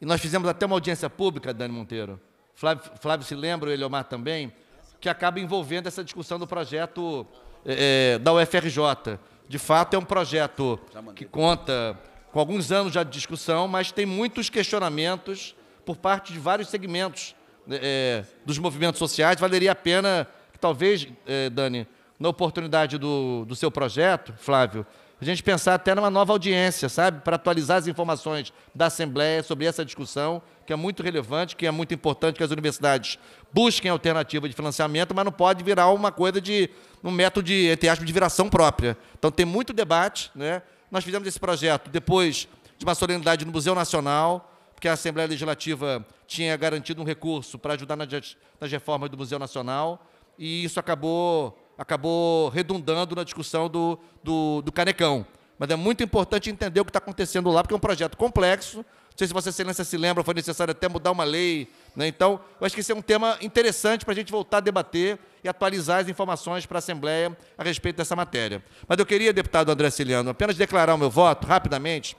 e nós fizemos até uma audiência pública, Dani Monteiro. Flávio, Flávio se lembra, o Eliomar também, que acaba envolvendo essa discussão do projeto é, da UFRJ. De fato, é um projeto que conta com alguns anos já de discussão, mas tem muitos questionamentos por parte de vários segmentos é, dos movimentos sociais. Valeria a pena, que talvez, é, Dani, na oportunidade do, do seu projeto, Flávio, a gente pensar até numa nova audiência, sabe? Para atualizar as informações da Assembleia sobre essa discussão, que é muito relevante, que é muito importante que as universidades busquem alternativa de financiamento, mas não pode virar uma coisa de um método de, entre aspas, de viração própria. Então tem muito debate, né? Nós fizemos esse projeto depois de uma solenidade no Museu Nacional, porque a Assembleia Legislativa tinha garantido um recurso para ajudar nas reformas do Museu Nacional, e isso acabou acabou redundando na discussão do, do, do Canecão. Mas é muito importante entender o que está acontecendo lá, porque é um projeto complexo. Não sei se Vossa Excelência se lembra, foi necessário até mudar uma lei. Né? Então, eu acho que esse é um tema interessante para a gente voltar a debater e atualizar as informações para a Assembleia a respeito dessa matéria. Mas eu queria, deputado André Ciliano, apenas declarar o meu voto rapidamente,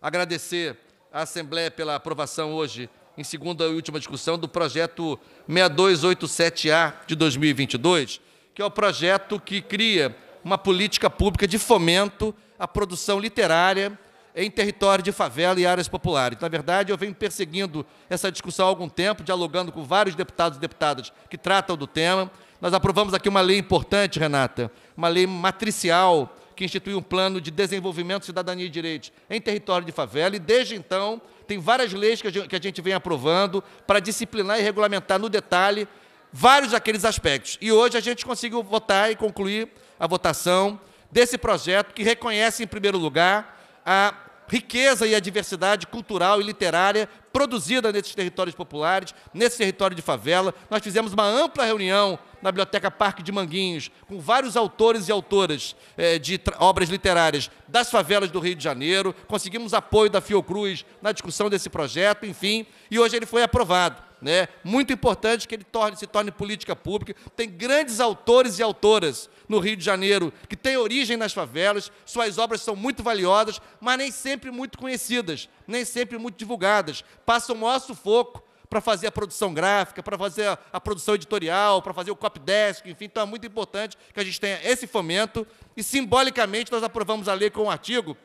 agradecer à Assembleia pela aprovação hoje, em segunda e última discussão, do projeto 6287A de 2022 que é o projeto que cria uma política pública de fomento à produção literária em território de favela e áreas populares. Na verdade, eu venho perseguindo essa discussão há algum tempo, dialogando com vários deputados e deputadas que tratam do tema. Nós aprovamos aqui uma lei importante, Renata, uma lei matricial que institui um plano de desenvolvimento, cidadania e direitos em território de favela, e desde então tem várias leis que a gente vem aprovando para disciplinar e regulamentar no detalhe vários daqueles aspectos. E hoje a gente conseguiu votar e concluir a votação desse projeto que reconhece, em primeiro lugar, a riqueza e a diversidade cultural e literária produzida nesses territórios populares, nesse território de favela. Nós fizemos uma ampla reunião na Biblioteca Parque de Manguinhos, com vários autores e autoras eh, de obras literárias das favelas do Rio de Janeiro. Conseguimos apoio da Fiocruz na discussão desse projeto, enfim, e hoje ele foi aprovado né? muito importante que ele torne, se torne política pública. Tem grandes autores e autoras no Rio de Janeiro que têm origem nas favelas, suas obras são muito valiosas, mas nem sempre muito conhecidas, nem sempre muito divulgadas. Passam o maior sufoco para fazer a produção gráfica, para fazer a, a produção editorial, para fazer o copydesk, enfim. Então é muito importante que a gente tenha esse fomento. E, simbolicamente, nós aprovamos a lei com um artigo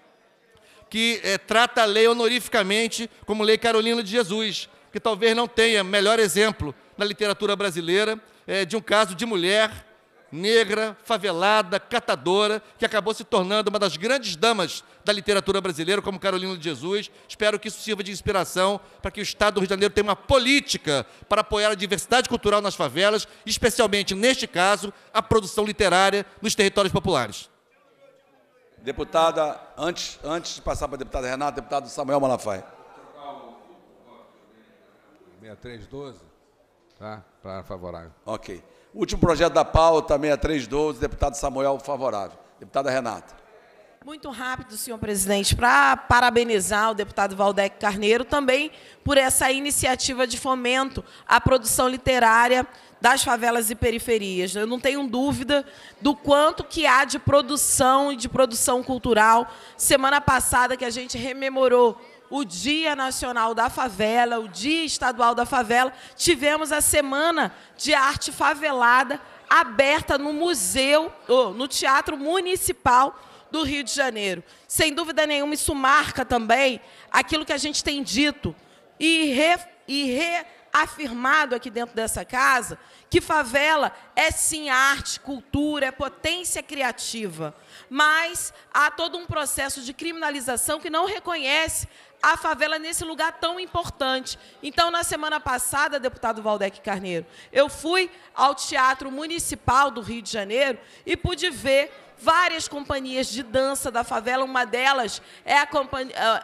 que é, trata a lei honorificamente como Lei Carolina de Jesus, que talvez não tenha melhor exemplo na literatura brasileira é, de um caso de mulher negra, favelada, catadora, que acabou se tornando uma das grandes damas da literatura brasileira, como Carolina de Jesus. Espero que isso sirva de inspiração para que o Estado do Rio de Janeiro tenha uma política para apoiar a diversidade cultural nas favelas, especialmente, neste caso, a produção literária nos territórios populares. Deputada, antes, antes de passar para a deputada Renata, deputado Samuel Malafaia. 6312. Tá? Para favorável. Ok. Último projeto da pauta, 6312, deputado Samuel, favorável. Deputada Renata. Muito rápido, senhor presidente, para parabenizar o deputado Valdec Carneiro também por essa iniciativa de fomento à produção literária das favelas e periferias. Eu não tenho dúvida do quanto que há de produção e de produção cultural. Semana passada que a gente rememorou o Dia Nacional da Favela, o Dia Estadual da Favela, tivemos a Semana de Arte Favelada aberta no museu, no Teatro Municipal do Rio de Janeiro. Sem dúvida nenhuma, isso marca também aquilo que a gente tem dito e, re, e reafirmado aqui dentro dessa casa, que favela é sim arte, cultura, é potência criativa. Mas há todo um processo de criminalização que não reconhece a favela nesse lugar tão importante. Então, na semana passada, deputado Valdec Carneiro, eu fui ao Teatro Municipal do Rio de Janeiro e pude ver várias companhias de dança da favela. Uma delas é, a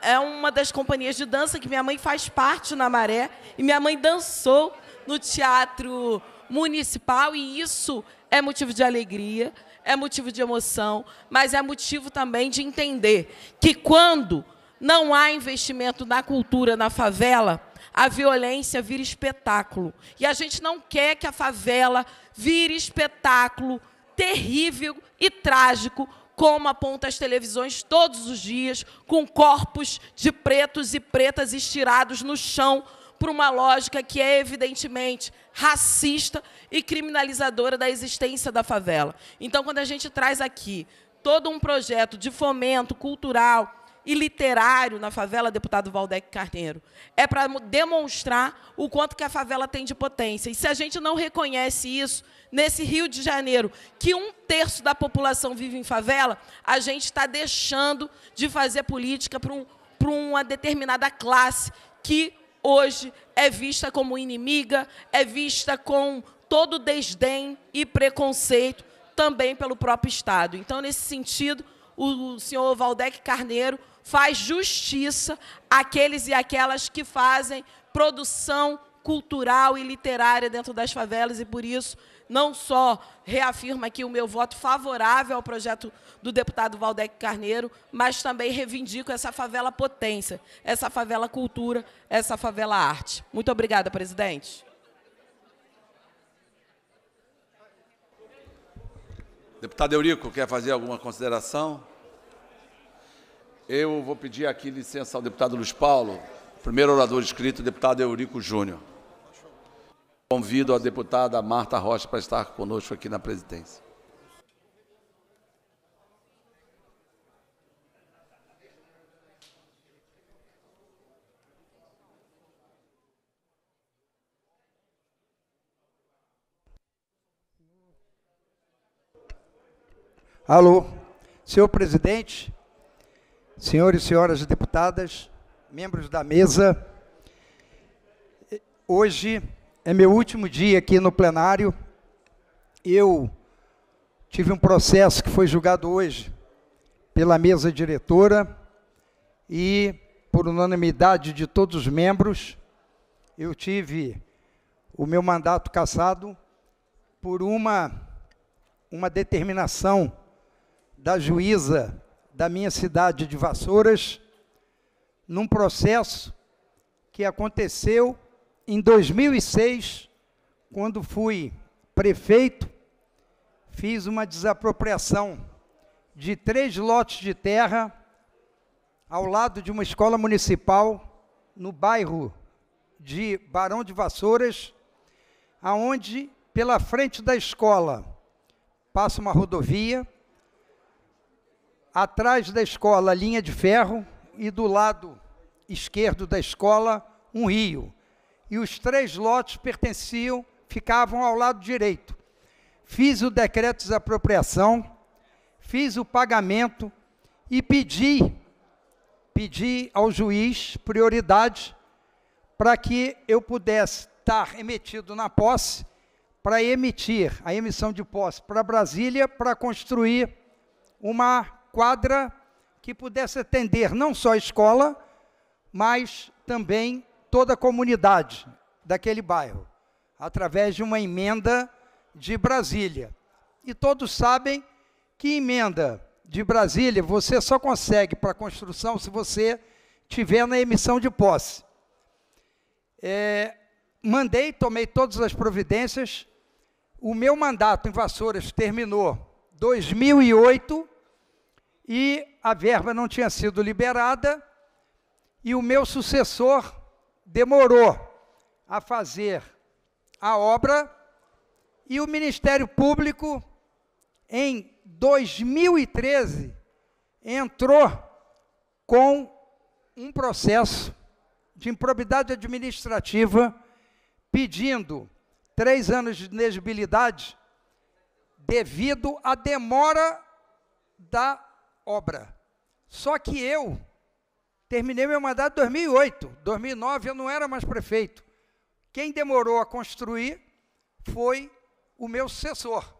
é, é uma das companhias de dança que minha mãe faz parte na Maré. E minha mãe dançou no Teatro Municipal e isso é motivo de alegria, é motivo de emoção, mas é motivo também de entender que quando não há investimento na cultura na favela, a violência vira espetáculo. E a gente não quer que a favela vire espetáculo terrível e trágico, como aponta as televisões todos os dias, com corpos de pretos e pretas estirados no chão por uma lógica que é evidentemente racista e criminalizadora da existência da favela. Então, quando a gente traz aqui todo um projeto de fomento cultural, e literário na favela, deputado Valdec Carneiro. É para demonstrar o quanto que a favela tem de potência. E se a gente não reconhece isso nesse Rio de Janeiro, que um terço da população vive em favela, a gente está deixando de fazer política para, um, para uma determinada classe que hoje é vista como inimiga, é vista com todo desdém e preconceito também pelo próprio Estado. Então, nesse sentido, o, senhor Valdec Carneiro faz justiça àqueles e aquelas que fazem produção cultural e literária dentro das favelas e por isso não só reafirma aqui o meu voto favorável ao projeto do deputado Valdec Carneiro, mas também reivindico essa favela potência, essa favela cultura, essa favela arte. Muito obrigada, presidente. Deputado Eurico, quer fazer alguma consideração? Eu vou pedir aqui licença ao deputado Luiz Paulo, primeiro orador escrito, deputado Eurico Júnior. Convido a deputada Marta Rocha para estar conosco aqui na presidência. Alô, senhor presidente, Senhores e senhoras deputadas, membros da mesa, hoje é meu último dia aqui no plenário. Eu tive um processo que foi julgado hoje pela mesa diretora e, por unanimidade de todos os membros, eu tive o meu mandato cassado por uma, uma determinação da juíza da minha cidade de Vassouras, num processo que aconteceu em 2006, quando fui prefeito, fiz uma desapropriação de três lotes de terra ao lado de uma escola municipal no bairro de Barão de Vassouras, aonde pela frente da escola passa uma rodovia atrás da escola linha de ferro e do lado esquerdo da escola um rio. E os três lotes pertenciam, ficavam ao lado direito. Fiz o decreto de apropriação fiz o pagamento e pedi pedi ao juiz prioridade para que eu pudesse estar emitido na posse para emitir a emissão de posse para Brasília para construir uma quadra que pudesse atender não só a escola, mas também toda a comunidade daquele bairro, através de uma emenda de Brasília. E todos sabem que emenda de Brasília você só consegue para construção se você tiver na emissão de posse. É, mandei, tomei todas as providências. O meu mandato em Vassouras terminou 2008 e a verba não tinha sido liberada e o meu sucessor demorou a fazer a obra e o Ministério Público em 2013 entrou com um processo de improbidade administrativa pedindo três anos de inegibilidade devido à demora da obra. Só que eu terminei meu mandato em 2008. 2009 eu não era mais prefeito. Quem demorou a construir foi o meu sucessor.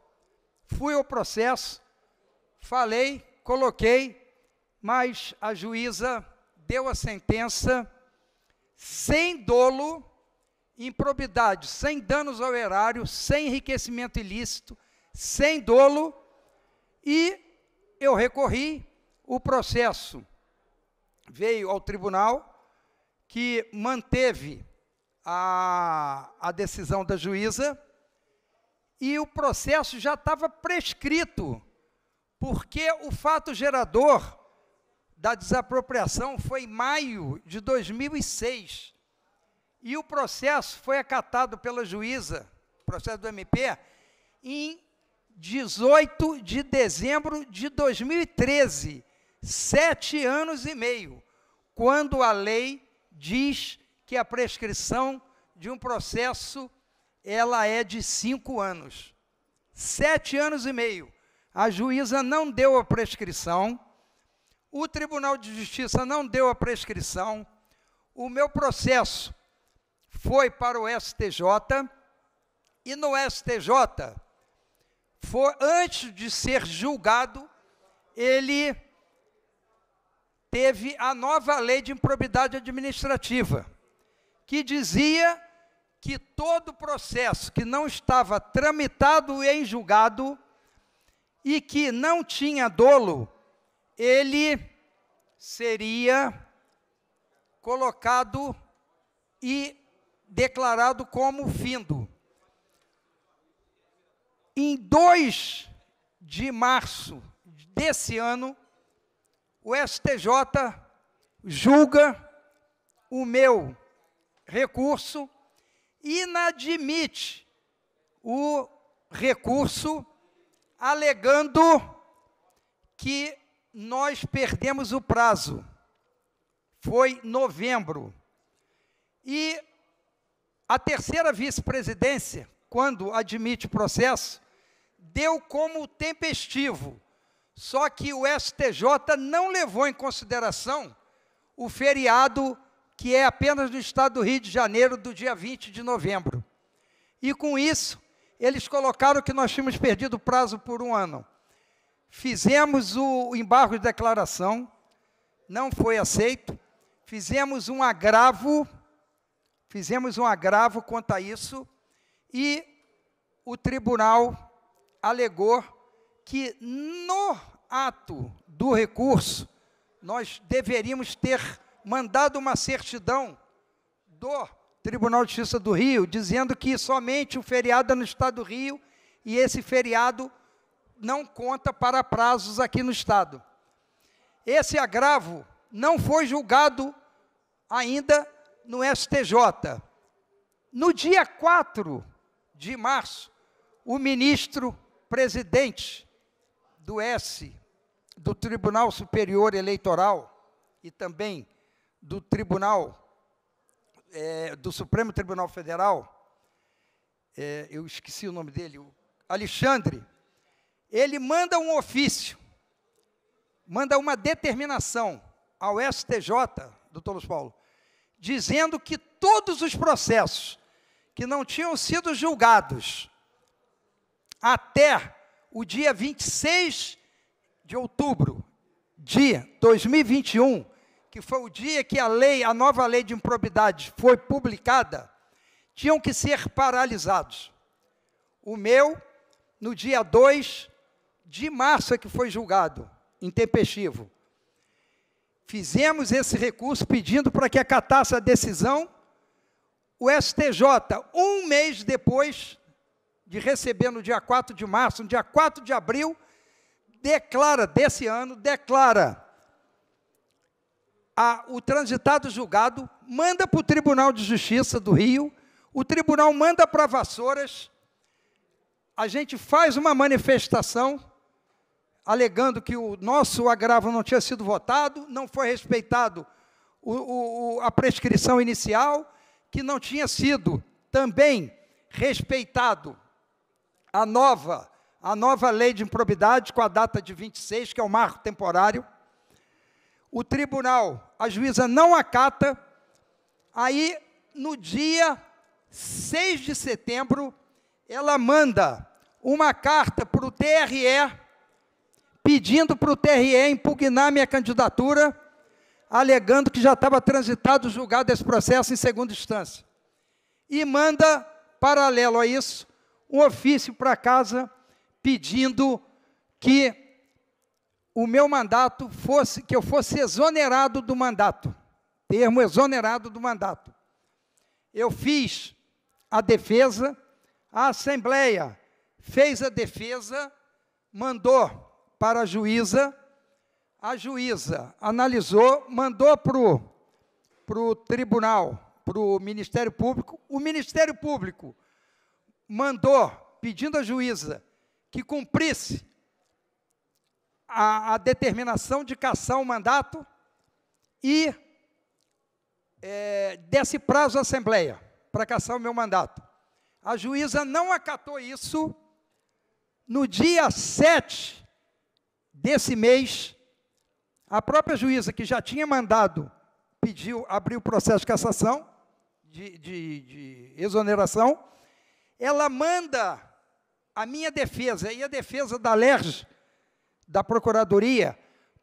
Fui ao processo, falei, coloquei, mas a juíza deu a sentença sem dolo, improbidade, sem danos ao erário, sem enriquecimento ilícito, sem dolo e eu recorri, o processo veio ao tribunal, que manteve a, a decisão da juíza, e o processo já estava prescrito, porque o fato gerador da desapropriação foi em maio de 2006. E o processo foi acatado pela juíza, processo do MP, em 18 de dezembro de 2013, sete anos e meio, quando a lei diz que a prescrição de um processo ela é de cinco anos. Sete anos e meio. A juíza não deu a prescrição, o Tribunal de Justiça não deu a prescrição, o meu processo foi para o STJ e no STJ for antes de ser julgado, ele teve a nova lei de improbidade administrativa, que dizia que todo processo que não estava tramitado em julgado e que não tinha dolo, ele seria colocado e declarado como findo. Em 2 de março desse ano, o STJ julga o meu recurso inadmite o recurso alegando que nós perdemos o prazo. Foi novembro. E a terceira vice-presidência, quando admite o processo, deu como tempestivo. Só que o STJ não levou em consideração o feriado que é apenas no estado do Rio de Janeiro do dia 20 de novembro. E com isso, eles colocaram que nós tínhamos perdido o prazo por um ano. Fizemos o embargo de declaração, não foi aceito. Fizemos um agravo, fizemos um agravo quanto a isso, e o tribunal alegou que no ato do recurso nós deveríamos ter mandado uma certidão do Tribunal de Justiça do Rio, dizendo que somente o feriado é no Estado do Rio e esse feriado não conta para prazos aqui no Estado. Esse agravo não foi julgado ainda no STJ. No dia 4 de março, o ministro presidente do S, do Tribunal Superior Eleitoral e também do Tribunal, é, do Supremo Tribunal Federal, é, eu esqueci o nome dele, o Alexandre, ele manda um ofício, manda uma determinação ao STJ, doutor Luiz Paulo, dizendo que todos os processos que não tinham sido julgados até o dia 26 de outubro de 2021, que foi o dia que a lei, a nova lei de improbidade foi publicada, tinham que ser paralisados. O meu, no dia 2 de março, é que foi julgado, intempestivo. Fizemos esse recurso pedindo para que acatasse a decisão. O STJ, um mês depois, de receber no dia 4 de março, no dia 4 de abril, declara, desse ano, declara a, o transitado julgado, manda para o Tribunal de Justiça do Rio, o tribunal manda para Vassouras, a gente faz uma manifestação alegando que o nosso agravo não tinha sido votado, não foi respeitado o, o, a prescrição inicial, que não tinha sido também respeitado a nova, a nova lei de improbidade com a data de 26, que é o marco temporário. O tribunal, a juíza não acata. Aí, no dia 6 de setembro, ela manda uma carta para o TRE, pedindo para o TRE impugnar minha candidatura, alegando que já estava transitado julgado esse processo em segunda instância. E manda, paralelo a isso, um ofício para casa pedindo que o meu mandato fosse, que eu fosse exonerado do mandato, termo exonerado do mandato. Eu fiz a defesa, a Assembleia fez a defesa, mandou para a juíza, a juíza analisou, mandou para o tribunal, para o Ministério Público, o Ministério Público mandou, pedindo à juíza, que cumprisse a, a determinação de caçar o mandato e é, desse prazo à Assembleia para caçar o meu mandato. A juíza não acatou isso. No dia 7 desse mês, a própria juíza que já tinha mandado, pediu, abriu o processo de cassação, de, de, de exoneração, ela manda a minha defesa e a defesa da LERJ, da Procuradoria,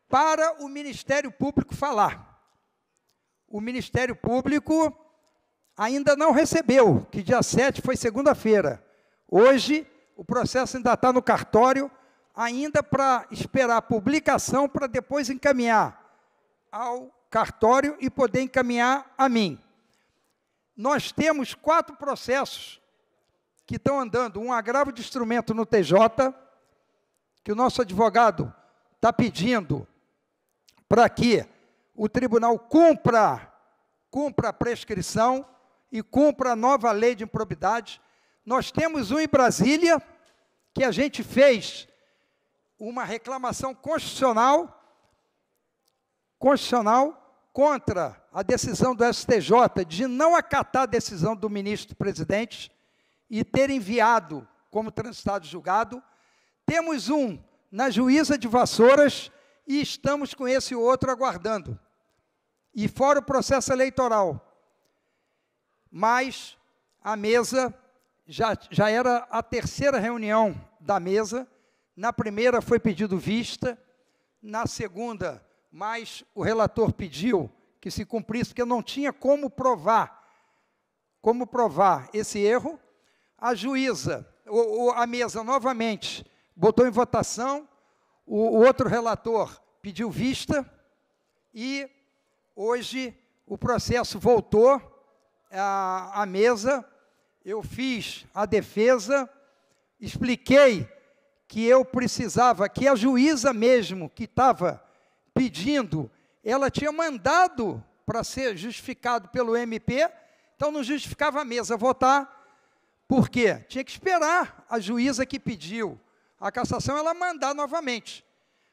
para o Ministério Público falar. O Ministério Público ainda não recebeu, que dia 7 foi segunda-feira. Hoje, o processo ainda está no cartório, ainda para esperar a publicação, para depois encaminhar ao cartório e poder encaminhar a mim. Nós temos quatro processos que estão andando um agravo de instrumento no TJ, que o nosso advogado está pedindo para que o tribunal cumpra, cumpra a prescrição e cumpra a nova lei de improbidade. Nós temos um em Brasília que a gente fez uma reclamação constitucional constitucional contra a decisão do STJ de não acatar a decisão do ministro presidente e ter enviado como transitado julgado. Temos um na juíza de Vassouras e estamos com esse outro aguardando. E fora o processo eleitoral. Mas a mesa já, já era a terceira reunião da mesa. Na primeira foi pedido vista, na segunda, mas o relator pediu que se cumprisse, porque não tinha como provar, como provar esse erro, a juíza, a mesa novamente, botou em votação, o, o outro relator pediu vista, e hoje o processo voltou à, à mesa, eu fiz a defesa, expliquei que eu precisava, que a juíza mesmo que estava pedindo, ela tinha mandado para ser justificado pelo MP, então não justificava a mesa votar, por quê? Tinha que esperar a juíza que pediu a cassação ela mandar novamente.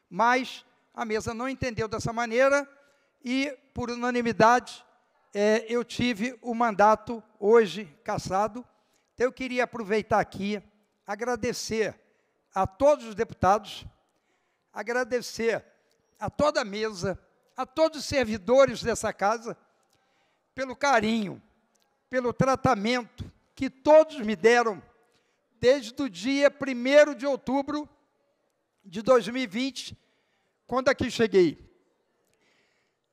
Mas a mesa não entendeu dessa maneira e, por unanimidade, é, eu tive o mandato hoje cassado. Então, eu queria aproveitar aqui, agradecer a todos os deputados, agradecer a toda a mesa, a todos os servidores dessa casa, pelo carinho, pelo tratamento, que todos me deram desde o dia 1 de outubro de 2020, quando aqui cheguei.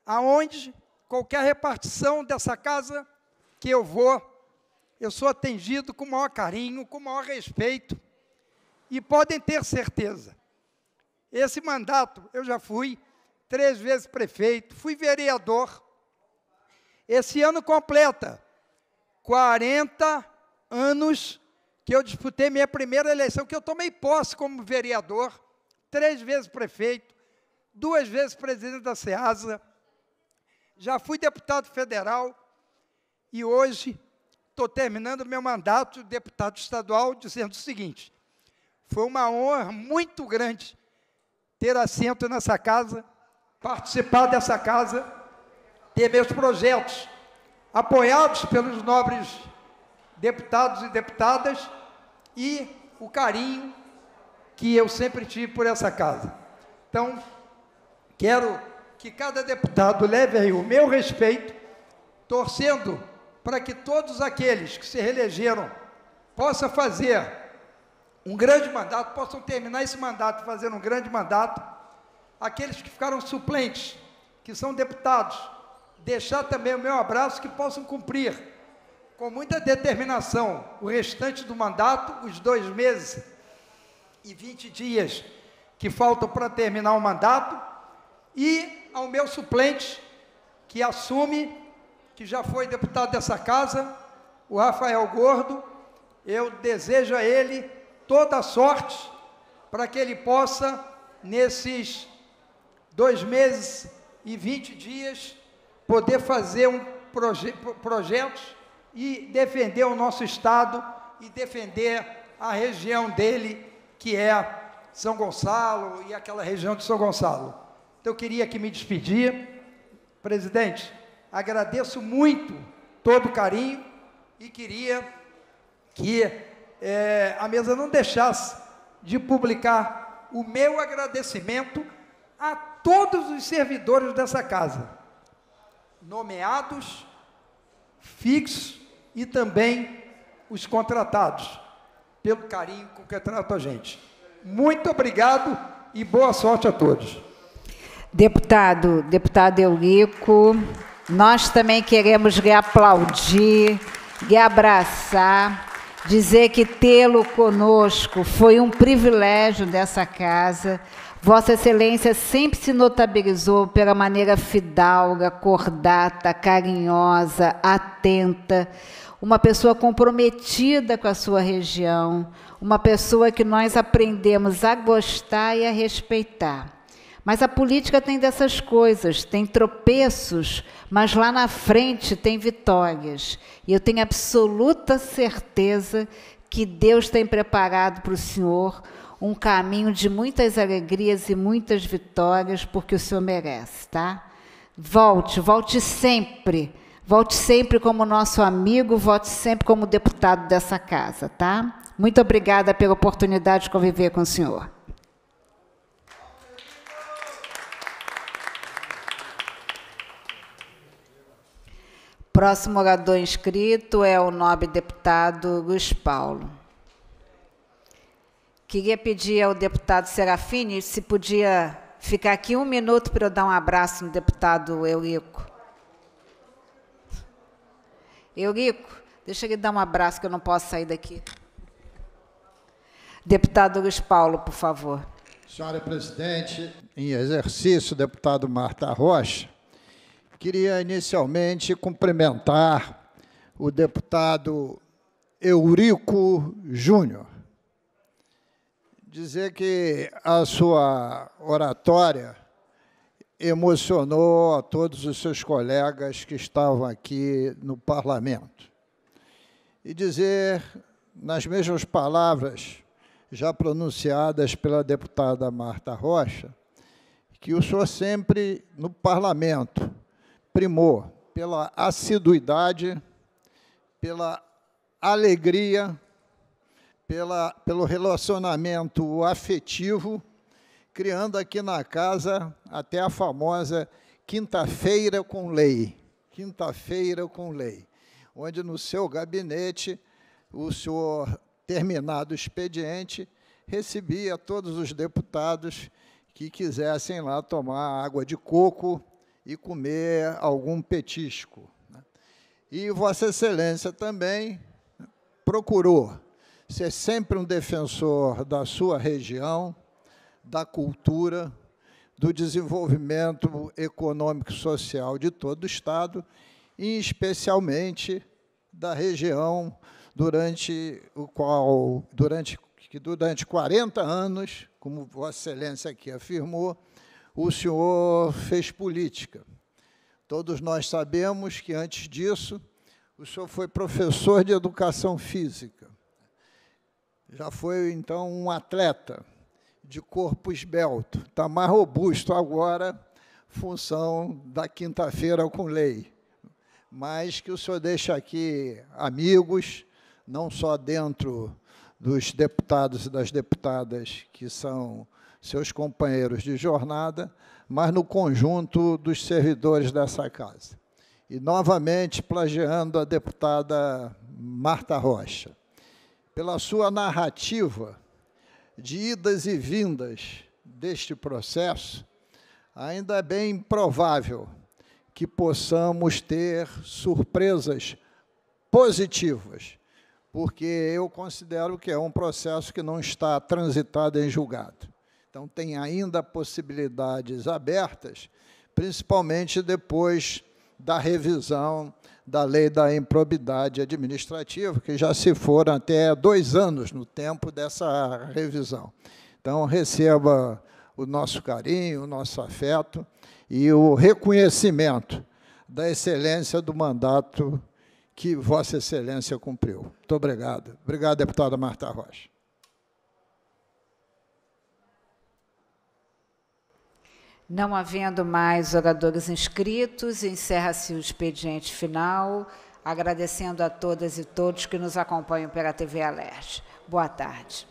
Aonde qualquer repartição dessa casa que eu vou, eu sou atendido com o maior carinho, com o maior respeito. E podem ter certeza, esse mandato eu já fui três vezes prefeito, fui vereador. Esse ano completa 40 anos que eu disputei minha primeira eleição, que eu tomei posse como vereador, três vezes prefeito, duas vezes presidente da SEASA, já fui deputado federal e hoje estou terminando meu mandato de deputado estadual dizendo o seguinte: foi uma honra muito grande ter assento nessa casa, participar dessa casa, ter meus projetos apoiados pelos nobres deputados e deputadas e o carinho que eu sempre tive por essa casa. Então, quero que cada deputado leve aí o meu respeito, torcendo para que todos aqueles que se reelegeram possam fazer um grande mandato, possam terminar esse mandato fazendo um grande mandato. Aqueles que ficaram suplentes, que são deputados, deixar também o meu abraço, que possam cumprir com muita determinação, o restante do mandato, os dois meses e 20 dias que faltam para terminar o mandato, e ao meu suplente, que assume, que já foi deputado dessa casa, o Rafael Gordo. Eu desejo a ele toda a sorte para que ele possa, nesses dois meses e 20 dias, poder fazer um proje projetos e defender o nosso Estado e defender a região dele, que é São Gonçalo e aquela região de São Gonçalo. Então, eu queria que me despedir. Presidente, agradeço muito todo o carinho e queria que é, a mesa não deixasse de publicar o meu agradecimento a todos os servidores dessa casa, nomeados fixos e também os contratados, pelo carinho com que trata a gente. Muito obrigado e boa sorte a todos. Deputado, deputado Eurico, nós também queremos lhe aplaudir, lhe abraçar, dizer que tê-lo conosco foi um privilégio dessa casa. Vossa Excelência sempre se notabilizou pela maneira fidalga, cordata, carinhosa, atenta, uma pessoa comprometida com a sua região, uma pessoa que nós aprendemos a gostar e a respeitar. Mas a política tem dessas coisas, tem tropeços, mas lá na frente tem vitórias. E eu tenho absoluta certeza que Deus tem preparado para o senhor um caminho de muitas alegrias e muitas vitórias, porque o Senhor merece, tá? Volte, volte sempre. Volte sempre como nosso amigo, volte sempre como deputado dessa casa, tá? Muito obrigada pela oportunidade de conviver com o senhor. Próximo orador inscrito é o nobre deputado Luiz Paulo. Queria pedir ao deputado Serafini se podia ficar aqui um minuto para eu dar um abraço no deputado Eurico. Eurico, deixa ele dar um abraço que eu não posso sair daqui. Deputado Luiz Paulo, por favor. Senhora presidente, em exercício, deputado Marta Rocha, queria inicialmente cumprimentar o deputado Eurico Júnior dizer que a sua oratória emocionou a todos os seus colegas que estavam aqui no parlamento. E dizer, nas mesmas palavras já pronunciadas pela deputada Marta Rocha, que o senhor sempre, no parlamento, primou pela assiduidade, pela alegria pela, pelo relacionamento afetivo, criando aqui na casa até a famosa Quinta-feira com Lei. Quinta-feira com Lei, onde no seu gabinete o senhor, terminado o expediente, recebia todos os deputados que quisessem lá tomar água de coco e comer algum petisco. Né. E Vossa Excelência também procurou ser é sempre um defensor da sua região, da cultura, do desenvolvimento econômico e social de todo o Estado, e especialmente da região durante o qual, durante, que durante 40 anos, como Vossa Excelência aqui afirmou, o senhor fez política. Todos nós sabemos que, antes disso, o senhor foi professor de educação física já foi então um atleta de corpo esbelto, está mais robusto agora, função da quinta-feira com lei. Mas que o senhor deixa aqui amigos, não só dentro dos deputados e das deputadas que são seus companheiros de jornada, mas no conjunto dos servidores dessa casa. E novamente plagiando a deputada Marta Rocha pela sua narrativa de idas e vindas deste processo, ainda é bem provável que possamos ter surpresas positivas, porque eu considero que é um processo que não está transitado em julgado. Então, tem ainda possibilidades abertas, principalmente depois da revisão da lei da improbidade administrativa, que já se foram até dois anos no tempo dessa revisão. Então, receba o nosso carinho, o nosso afeto e o reconhecimento da excelência do mandato que Vossa Excelência cumpriu. Muito obrigado. Obrigado, deputada Marta Rocha. Não havendo mais oradores inscritos, encerra-se o expediente final, agradecendo a todas e todos que nos acompanham pela TV Alerte. Boa tarde.